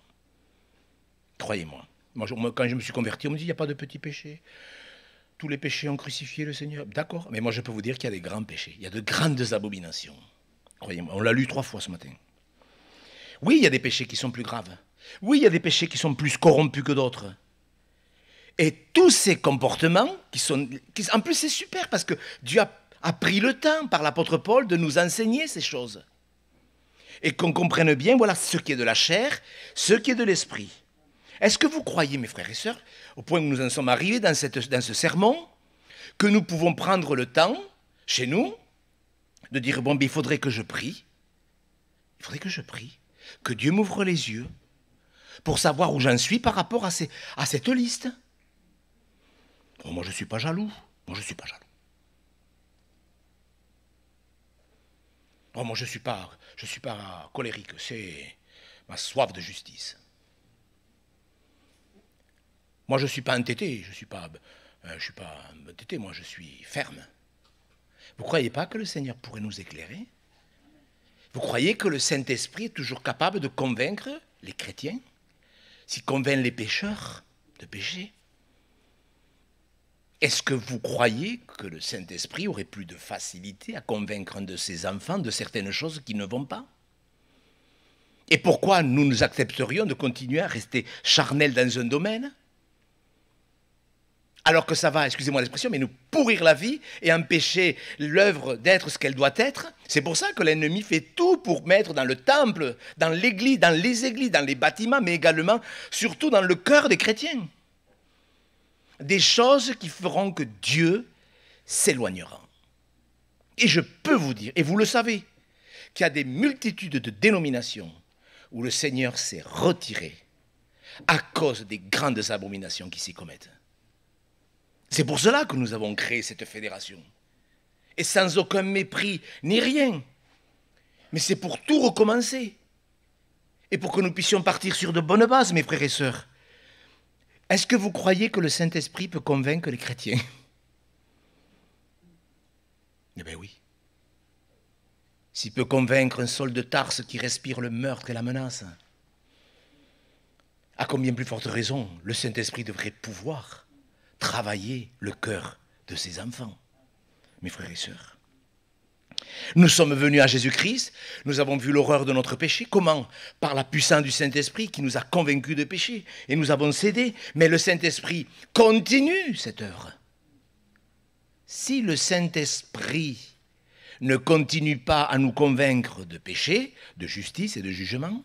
Croyez-moi. Moi, quand je me suis converti, on me dit il n'y a pas de petits péchés. Tous les péchés ont crucifié le Seigneur. D'accord, mais moi je peux vous dire qu'il y a des grands péchés. Il y a de grandes abominations. Croyez-moi, on l'a lu trois fois ce matin. Oui, il y a des péchés qui sont plus graves. Oui, il y a des péchés qui sont plus corrompus que d'autres. Et tous ces comportements, qui sont, qui, en plus c'est super parce que Dieu a a pris le temps par l'apôtre Paul de nous enseigner ces choses. Et qu'on comprenne bien, voilà, ce qui est de la chair, ce qui est de l'esprit. Est-ce que vous croyez, mes frères et sœurs, au point où nous en sommes arrivés dans, cette, dans ce sermon, que nous pouvons prendre le temps, chez nous, de dire, bon, ben, il faudrait que je prie, il faudrait que je prie, que Dieu m'ouvre les yeux pour savoir où j'en suis par rapport à, à cette liste. Bon, moi, je ne suis pas jaloux. Moi, je ne suis pas jaloux. Oh, moi, je ne suis, pas, je suis pas colérique, c'est ma soif de justice. Moi, je ne suis pas entêté, je ne suis pas, je suis pas entêté, euh, moi, je suis ferme. Vous ne croyez pas que le Seigneur pourrait nous éclairer Vous croyez que le Saint-Esprit est toujours capable de convaincre les chrétiens S'il convainc les pécheurs de pécher est-ce que vous croyez que le Saint-Esprit aurait plus de facilité à convaincre un de ses enfants de certaines choses qui ne vont pas Et pourquoi nous nous accepterions de continuer à rester charnels dans un domaine alors que ça va, excusez-moi l'expression, mais nous pourrir la vie et empêcher l'œuvre d'être ce qu'elle doit être. C'est pour ça que l'ennemi fait tout pour mettre dans le temple, dans l'église, dans les églises, dans les bâtiments, mais également, surtout dans le cœur des chrétiens des choses qui feront que Dieu s'éloignera. Et je peux vous dire, et vous le savez, qu'il y a des multitudes de dénominations où le Seigneur s'est retiré à cause des grandes abominations qui s'y commettent. C'est pour cela que nous avons créé cette fédération. Et sans aucun mépris, ni rien. Mais c'est pour tout recommencer. Et pour que nous puissions partir sur de bonnes bases, mes frères et sœurs. Est-ce que vous croyez que le Saint-Esprit peut convaincre les chrétiens Eh bien oui. S'il peut convaincre un sol de Tarse qui respire le meurtre et la menace, à combien plus forte raison le Saint-Esprit devrait pouvoir travailler le cœur de ses enfants, mes frères et sœurs nous sommes venus à Jésus-Christ, nous avons vu l'horreur de notre péché. Comment Par la puissance du Saint-Esprit qui nous a convaincus de péché et nous avons cédé. Mais le Saint-Esprit continue cette œuvre. Si le Saint-Esprit ne continue pas à nous convaincre de péché, de justice et de jugement,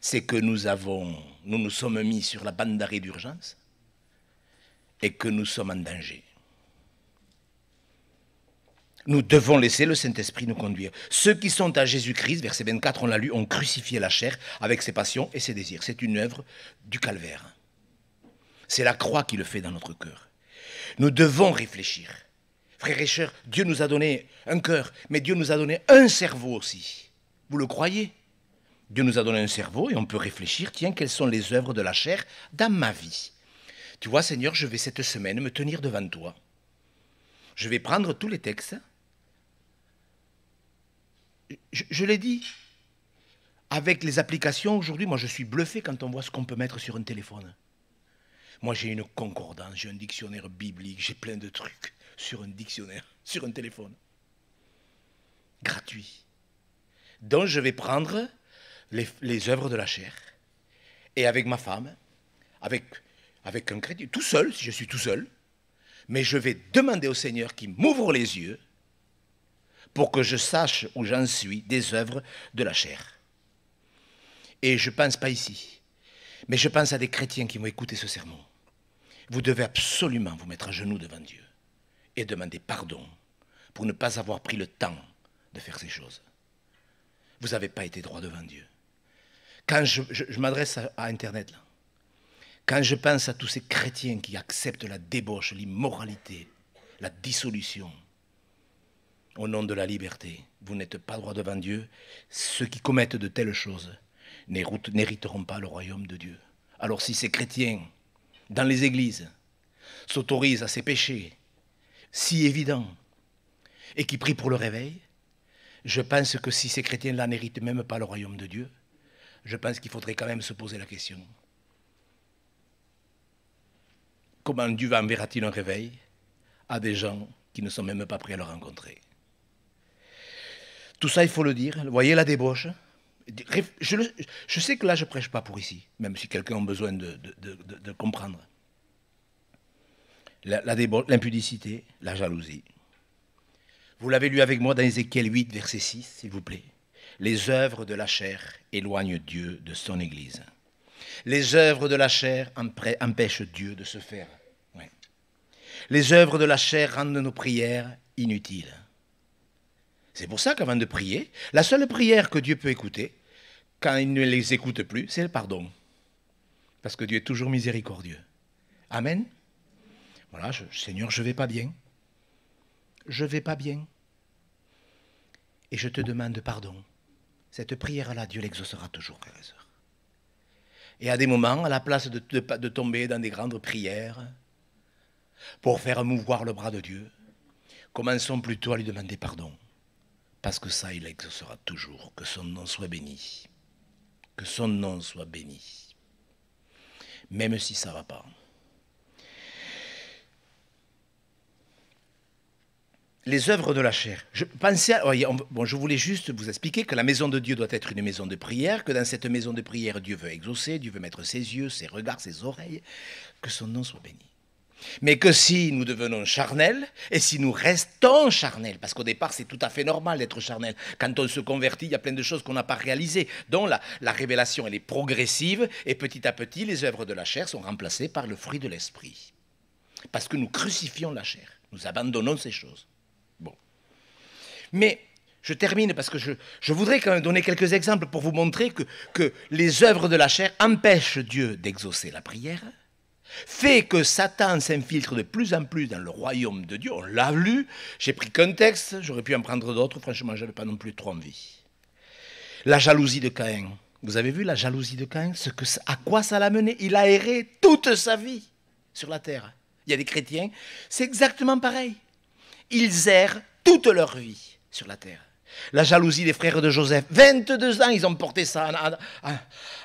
c'est que nous avons, nous nous sommes mis sur la bande d'arrêt d'urgence et que nous sommes en danger nous devons laisser le Saint-Esprit nous conduire. Ceux qui sont à Jésus-Christ, verset 24, on l'a lu, ont crucifié la chair avec ses passions et ses désirs. C'est une œuvre du calvaire. C'est la croix qui le fait dans notre cœur. Nous devons réfléchir. Frères et sœurs, Dieu nous a donné un cœur, mais Dieu nous a donné un cerveau aussi. Vous le croyez Dieu nous a donné un cerveau et on peut réfléchir, tiens, quelles sont les œuvres de la chair dans ma vie Tu vois, Seigneur, je vais cette semaine me tenir devant toi. Je vais prendre tous les textes je, l'ai dit, avec les applications aujourd'hui, moi je suis bluffé quand on voit ce qu'on peut mettre sur un téléphone. Moi j'ai une concordance, j'ai un dictionnaire biblique, j'ai plein de trucs sur un dictionnaire, <laughs> sur un téléphone. Gratuit. Donc je vais prendre les, les œuvres de la chair. Et avec ma femme, avec, avec un crédit, tout seul, si je suis tout seul, mais je vais demander au Seigneur qui m'ouvre les yeux pour que je sache où j'en suis des œuvres de la chair. Et je ne pense pas ici, mais je pense à des chrétiens qui m'ont écouté ce sermon. Vous devez absolument vous mettre à genoux devant Dieu et demander pardon pour ne pas avoir pris le temps de faire ces choses. Vous n'avez pas été droit devant Dieu. Quand je, m'adresse à, Internet, quand je pense à tous ces chrétiens qui acceptent la débauche, l'immoralité, la dissolution, au nom de la liberté, vous n'êtes pas droit devant Dieu. Ceux qui commettent de telles choses n'hériteront pas le royaume de Dieu. Alors si ces chrétiens, dans les églises, s'autorisent à ces péchés si évidents et qui prient pour le réveil, je pense que si ces chrétiens-là n'héritent même pas le royaume de Dieu, je pense qu'il faudrait quand même se poser la question. Comment Dieu enverra-t-il un réveil à des gens qui ne sont même pas prêts à le rencontrer tout ça, il faut le dire. voyez la débauche je, sais que là, je prêche pas pour ici, même si quelqu'un a besoin de, comprendre. La, débauche, l'impudicité, la jalousie. Vous l'avez lu avec moi dans Ézéchiel 8, verset 6, s'il vous plaît. Les œuvres de la chair éloignent Dieu de son Église. Les œuvres de la chair empêchent Dieu de se faire. Les œuvres de la chair rendent nos prières inutiles. C'est pour ça qu'avant de prier, la seule prière que Dieu peut écouter, quand il ne les écoute plus, c'est le pardon. Parce que Dieu est toujours miséricordieux. Amen. Voilà, Seigneur, je ne vais pas bien. Je ne vais pas bien. Et je te demande pardon. Cette prière-là, Dieu l'exaucera toujours, et à des moments, à la place de tomber dans des grandes prières, pour faire mouvoir le bras de Dieu, commençons plutôt à lui demander pardon parce que ça, il exaucera toujours. Que son nom soit béni. Que son nom soit béni. Même si ça ne va pas. les œuvres de la chair. Je pensais, oh, bon, je voulais juste vous expliquer que la maison de Dieu doit être une maison de prière, que dans cette maison de prière, Dieu veut exaucer, Dieu veut mettre ses yeux, ses regards, ses oreilles, que son nom soit béni. Mais que si nous devenons charnels, et si nous restons charnels, parce qu'au départ c'est tout à fait normal d'être charnel, quand on se convertit, il y a plein de choses qu'on n'a pas réalisées, dont la, révélation elle est progressive, et petit à petit les œuvres de la chair sont remplacées par le fruit de l'esprit. Parce que nous crucifions la chair, nous abandonnons ces choses. Bon. Mais je termine parce que je, voudrais quand même donner quelques exemples pour vous montrer que, que les œuvres de la chair empêchent Dieu d'exaucer la prière fait que Satan s'infiltre de plus en plus dans le royaume de Dieu. On l'a lu, j'ai pris contexte, j'aurais pu en prendre d'autres, franchement, je n'avais pas non plus trop envie. La jalousie de Caïn. Vous avez vu la jalousie de Caïn ce que, À quoi ça l'a mené Il a erré toute sa vie sur la terre. Il y a des chrétiens, c'est exactement pareil. Ils errent toute leur vie sur la terre. La jalousie des frères de Joseph. 22 ans, ils ont porté ça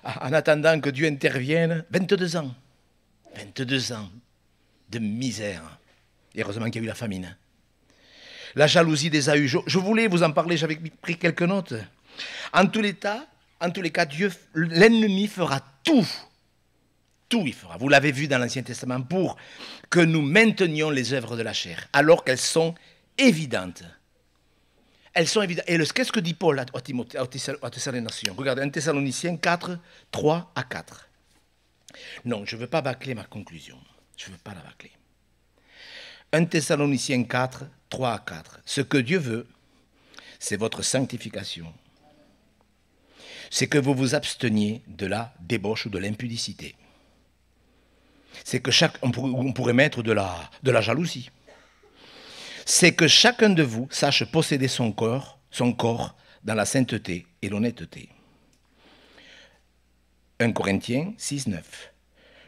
en attendant que Dieu intervienne. 22 ans. 22 ans de misère. Et heureusement qu'il y a eu la famine. La jalousie des Aïeux. Je, voulais vous en parler, j'avais pris quelques notes. En tous les cas, en Dieu, l'ennemi fera tout. Tout il fera. Vous l'avez vu dans l'Ancien Testament pour que nous maintenions les œuvres de la chair, alors qu'elles sont évidentes. Elles sont évidentes. Et qu'est-ce que dit Paul à, Thessaloniciens Regardez, 1 Thessaloniciens 4, 3 à 4. Non, je ne veux pas bâcler ma conclusion. Je ne veux pas la bâcler. 1 Thessaloniciens 4, 3 à 4. Ce que Dieu veut, c'est votre sanctification. C'est que vous vous absteniez de la débauche ou de l'impudicité. C'est que chaque, on, pourrait mettre de la, de la jalousie. C'est que chacun de vous sache posséder son corps, son corps dans la sainteté et l'honnêteté. 1 Corinthiens 6, 9.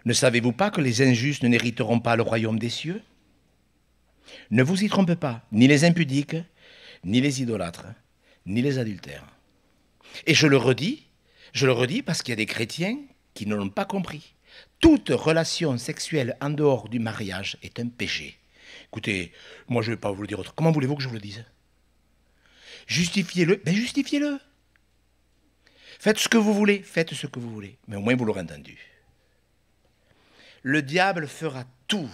Ne savez-vous pas que les injustes n'hériteront pas le royaume des cieux Ne vous y trompez pas, ni les impudiques, ni les idolâtres, ni les adultères. Et je le redis, je le redis parce qu'il y a des chrétiens qui ne l'ont pas compris. Toute relation sexuelle en dehors du mariage est un péché. Écoutez, moi je ne vais pas vous le dire autrement. Comment voulez-vous que je vous le dise Justifiez-le, ben justifiez-le. Faites ce que vous voulez, faites ce que vous voulez, mais au moins vous l'aurez entendu. Le diable fera tout,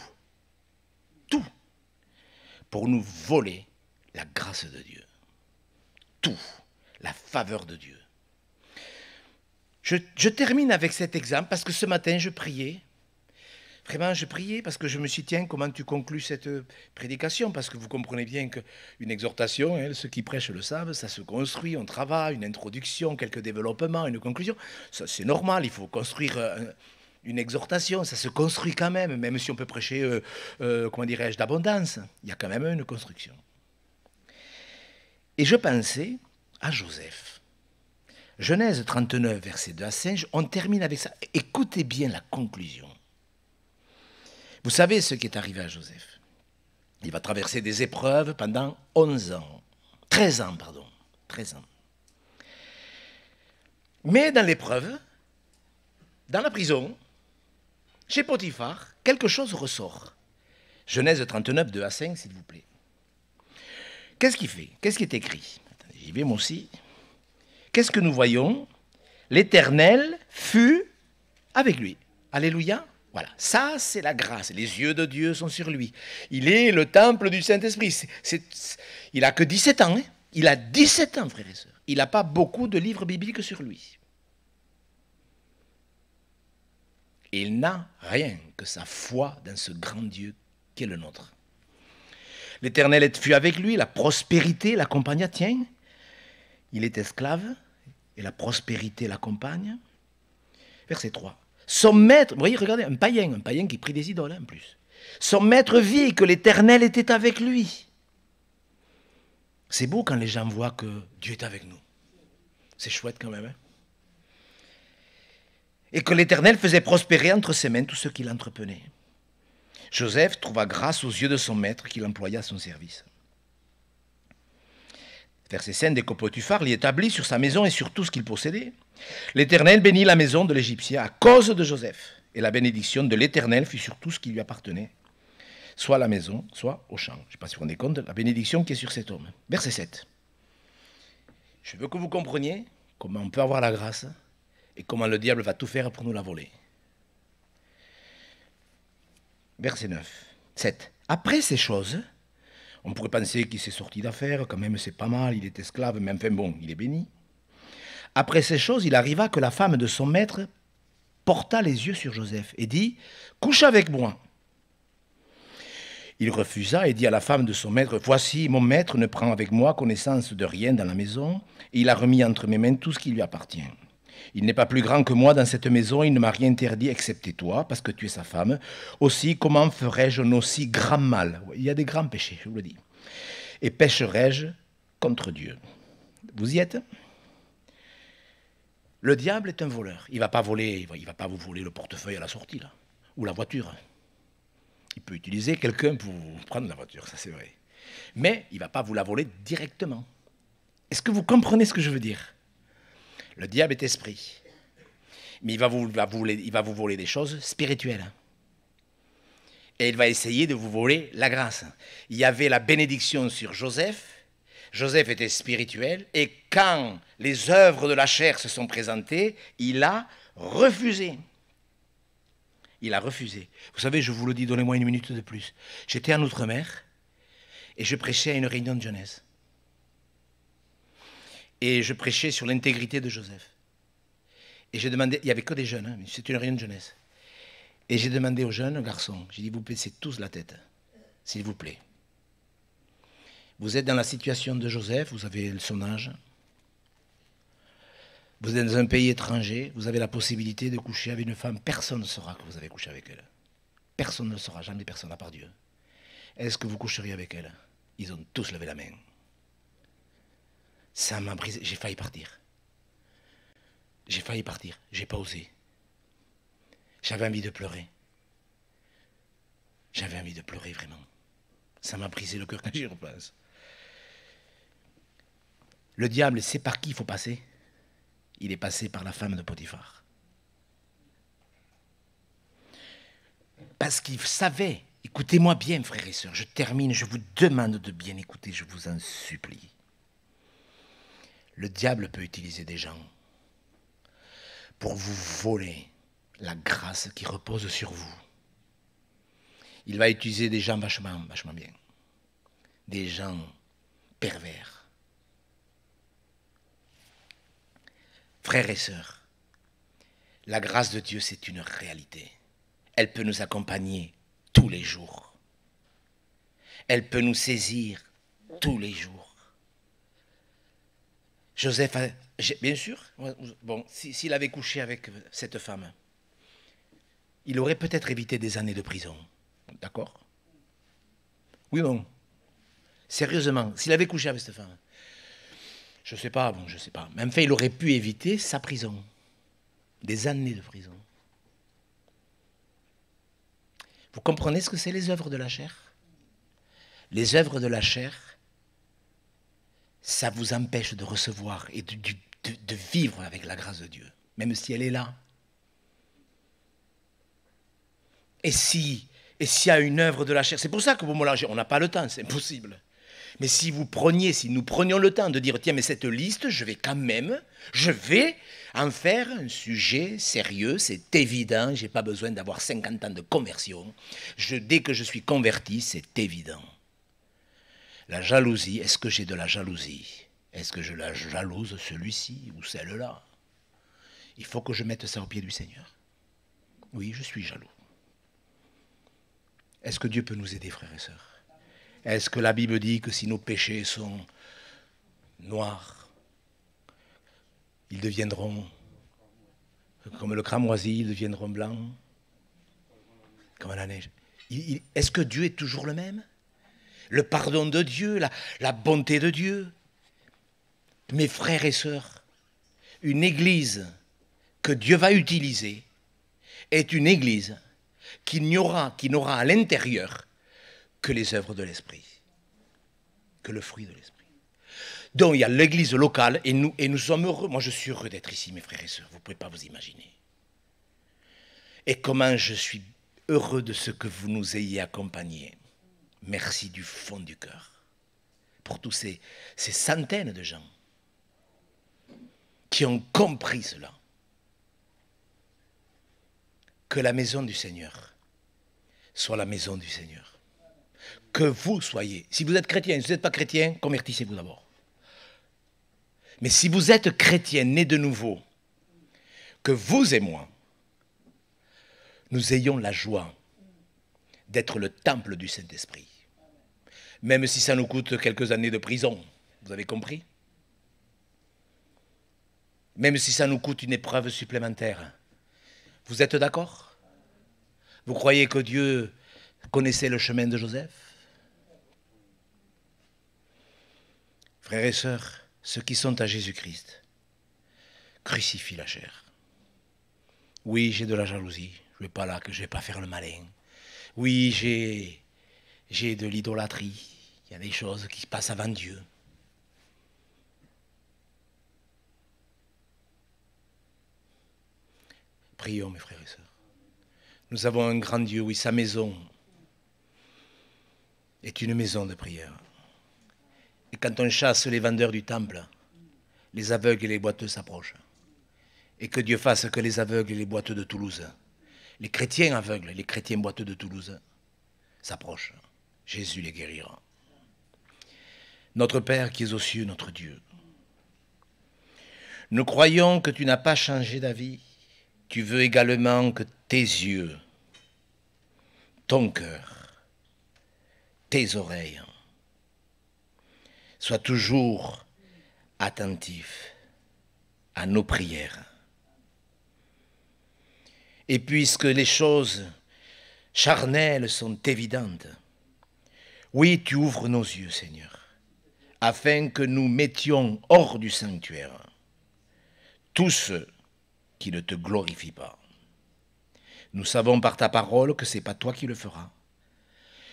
tout, pour nous voler la grâce de Dieu. Tout, la faveur de Dieu. Je, termine avec cet exemple parce que ce matin, je priais Vraiment, je priais parce que je me suis dit, tiens, comment tu conclus cette euh, prédication Parce que vous comprenez bien qu'une exhortation, hein, ceux qui prêchent le savent, ça se construit, on travaille, une introduction, quelques développements, une conclusion. C'est normal, il faut construire... Euh, une exhortation, ça se construit quand même, même si on peut prêcher, euh, comment dirais-je, d'abondance, il y a quand même une construction. Et je pensais à Joseph. Genèse 39, verset 2 à 5, on termine avec ça. Écoutez bien la conclusion. Vous savez ce qui est arrivé à Joseph. Il va traverser des épreuves pendant 11 ans. 13 ans, pardon. 13 ans. Mais dans l'épreuve, dans la prison, chez Potiphar, quelque chose ressort. Genèse 39, 2 à 5, s'il vous plaît. Qu'est-ce qu'il fait Qu'est-ce qui est écrit Attendez, j'y vais moi aussi. Qu'est-ce que nous voyons L'Éternel fut avec lui. Alléluia. Voilà, ça c'est la grâce. Les yeux de Dieu sont sur lui. Il est le temple du Saint-Esprit. il a que 17 ans. Hein. il a 17 ans, frères et sœurs. Il n'a pas beaucoup de livres bibliques sur lui. Il n'a rien que sa foi dans ce grand Dieu qui est le nôtre. L'Éternel fut avec lui, la prospérité l'accompagna. Tiens, il est esclave et la prospérité l'accompagne. Verset 3. Son maître, vous voyez, regardez, un païen, un païen qui prit des idoles hein, en plus. Son maître vit que l'Éternel était avec lui. C'est beau quand les gens voient que Dieu est avec nous. C'est chouette quand même. Hein. et que l'Éternel faisait prospérer entre ses mains tous ceux qu'il entreprenait. Joseph trouva grâce aux yeux de son maître qu'il employa à son service. Verset 5 des phare l'y établit sur sa maison et sur tout ce qu'il possédait. L'Éternel bénit la maison de l'Égyptien à cause de Joseph, et la bénédiction de l'Éternel fut sur tout ce qui lui appartenait, soit la maison, soit au champ. Je ne sais pas si vous vous rendez compte de la bénédiction qui est sur cet homme. Verset 7. Je veux que vous compreniez comment on peut avoir la grâce et comment le diable va tout faire pour nous la voler. Verset 9. 7. Après ces choses, on pourrait penser qu'il s'est sorti d'affaires, quand même c'est pas mal, il est esclave, mais enfin bon, il est béni. Après ces choses, il arriva que la femme de son maître porta les yeux sur Joseph et dit Couche avec moi. Il refusa et dit à la femme de son maître Voici, mon maître ne prend avec moi connaissance de rien dans la maison, et il a remis entre mes mains tout ce qui lui appartient. Il n'est pas plus grand que moi dans cette maison, il ne m'a rien interdit excepté toi, parce que tu es sa femme. Aussi, comment ferais-je un aussi grand mal Il y a des grands péchés, je vous le dis. Et pécherais-je contre Dieu Vous y êtes le diable est un voleur. Il ne va pas voler, il va, pas vous voler le portefeuille à la sortie, là, ou la voiture. Il peut utiliser quelqu'un pour prendre la voiture, ça c'est vrai. Mais il ne va pas vous la voler directement. Est-ce que vous comprenez ce que je veux dire Le diable est esprit. Mais il va vous, il va vous voler des choses spirituelles et il va essayer de vous voler la grâce. Il y avait la bénédiction sur Joseph, Joseph était spirituel et quand les œuvres de la chair se sont présentées, il a refusé. Il a refusé. Vous savez, je vous le dis, donnez-moi une minute de plus. J'étais en Outre-mer et je prêchais à une réunion de jeunesse. Et je prêchais sur l'intégrité de Joseph. Et j'ai demandé, il n'y avait que des jeunes, hein, une réunion de jeunesse. Et j'ai demandé aux jeunes garçons, j'ai dit, vous baissez tous la tête, hein, s'il vous plaît. Vous êtes dans la situation de Joseph, vous avez son âge. Vous êtes dans un pays étranger, vous avez la possibilité de coucher avec une femme. Personne ne saura que vous avez couché avec elle. Personne ne saura, jamais personne, à part Dieu. Est-ce que vous coucheriez avec elle Ils ont tous levé la main. Ça m'a brisé, j'ai failli partir. J'ai failli partir, j'ai pas osé. J'avais envie de pleurer. J'avais envie de pleurer vraiment. Ça m'a brisé le cœur quand j'y repense. Le diable sait par qui il faut passer. Il est passé par la femme de Potiphar. Parce qu'il savait, écoutez-moi bien frères et sœurs, je termine, je vous demande de bien écouter, je vous en supplie. Le diable peut utiliser des gens pour vous voler la grâce qui repose sur vous. Il va utiliser des gens vachement, vachement bien. Des gens pervers Frères et sœurs, la grâce de Dieu, c'est une réalité. Elle peut nous accompagner tous les jours. Elle peut nous saisir tous les jours. Joseph, bien sûr, bon, s'il avait couché avec cette femme, il aurait peut-être évité des années de prison. D'accord Oui, bon. Sérieusement, s'il avait couché avec cette femme, je sais pas, bon, je sais pas. Même fait, il aurait pu éviter sa prison, des années de prison. Vous comprenez ce que c'est les œuvres de la chair Les œuvres de la chair, ça vous empêche de recevoir et de, vivre avec la grâce de Dieu, même si elle est là. Et si, et s'il y a une œuvre de la chair, c'est pour ça que vous me on n'a pas le temps, c'est impossible. Mais si vous preniez, si nous prenions le temps de dire, tiens, mais cette liste, je vais quand même, je vais en faire un sujet sérieux, c'est évident, je n'ai pas besoin d'avoir 50 ans de conversion. Je, dès que je suis converti, c'est évident. La jalousie, est-ce que j'ai de la jalousie Est-ce que je la jalouse celui-ci ou celle-là Il faut que je mette ça au pied du Seigneur. Oui, je suis jaloux. Est-ce que Dieu peut nous aider, frères et sœurs est-ce que la Bible dit que si nos péchés sont noirs, ils deviendront, comme le cramoisi, ils deviendront blancs, comme la neige Est-ce que Dieu est toujours le même Le pardon de Dieu, la, bonté de Dieu Mes frères et sœurs, une église que Dieu va utiliser est une église qui n'aura à l'intérieur que les œuvres de l'esprit, que le fruit de l'esprit. Donc il y a l'église locale et nous, et nous sommes heureux. Moi je suis heureux d'être ici, mes frères et sœurs, vous ne pouvez pas vous imaginer. Et comment je suis heureux de ce que vous nous ayez accompagnés. Merci du fond du cœur pour tous ces, ces centaines de gens qui ont compris cela. Que la maison du Seigneur soit la maison du Seigneur que vous soyez. Si vous êtes chrétien, si vous n'êtes pas chrétien, convertissez-vous d'abord. Mais si vous êtes chrétien né de nouveau, que vous et moi, nous ayons la joie d'être le temple du Saint-Esprit. Même si ça nous coûte quelques années de prison, vous avez compris Même si ça nous coûte une épreuve supplémentaire. Vous êtes d'accord Vous croyez que Dieu connaissait le chemin de Joseph Frères et sœurs, ceux qui sont à Jésus-Christ, crucifie la chair. Oui, j'ai de la jalousie. Je ne vais pas là que je pas faire le malin. Oui, j'ai j'ai de l'idolâtrie. Il y a des choses qui se passent avant Dieu. Prions, mes frères et sœurs. Nous avons un grand Dieu, oui, sa maison est une maison de prière quand on chasse les vendeurs du temple, les aveugles et les boiteux s'approchent. Et que Dieu fasse que les aveugles et les boiteux de Toulouse, les chrétiens aveugles, les chrétiens boiteux de Toulouse, s'approchent. Jésus les guérira. Notre Père qui es aux cieux, notre Dieu, nous croyons que tu n'as pas changé d'avis. Tu veux également que tes yeux, ton cœur, tes oreilles, sois toujours attentif à nos prières. Et puisque les choses charnelles sont évidentes, oui, tu ouvres nos yeux, Seigneur, afin que nous mettions hors du sanctuaire tous ceux qui ne te glorifient pas. Nous savons par ta parole que ce n'est pas toi qui le feras,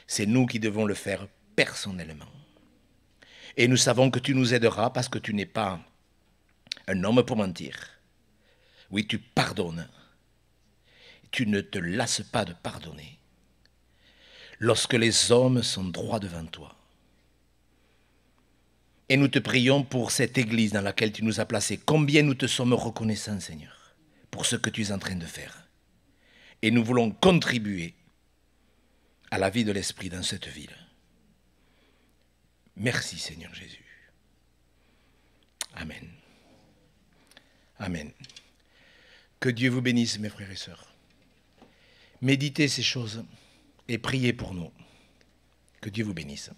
c'est nous qui devons le faire personnellement. Et nous savons que tu nous aideras parce que tu n'es pas un homme pour mentir. Oui, tu pardonnes. Tu ne te lasses pas de pardonner. Lorsque les hommes sont droits devant toi. Et nous te prions pour cette église dans laquelle tu nous as placés. Combien nous te sommes reconnaissants, Seigneur, pour ce que tu es en train de faire. Et nous voulons contribuer à la vie de l'Esprit dans cette ville. Merci Seigneur Jésus. Amen. Amen. Que Dieu vous bénisse, mes frères et sœurs. Méditez ces choses et priez pour nous. Que Dieu vous bénisse.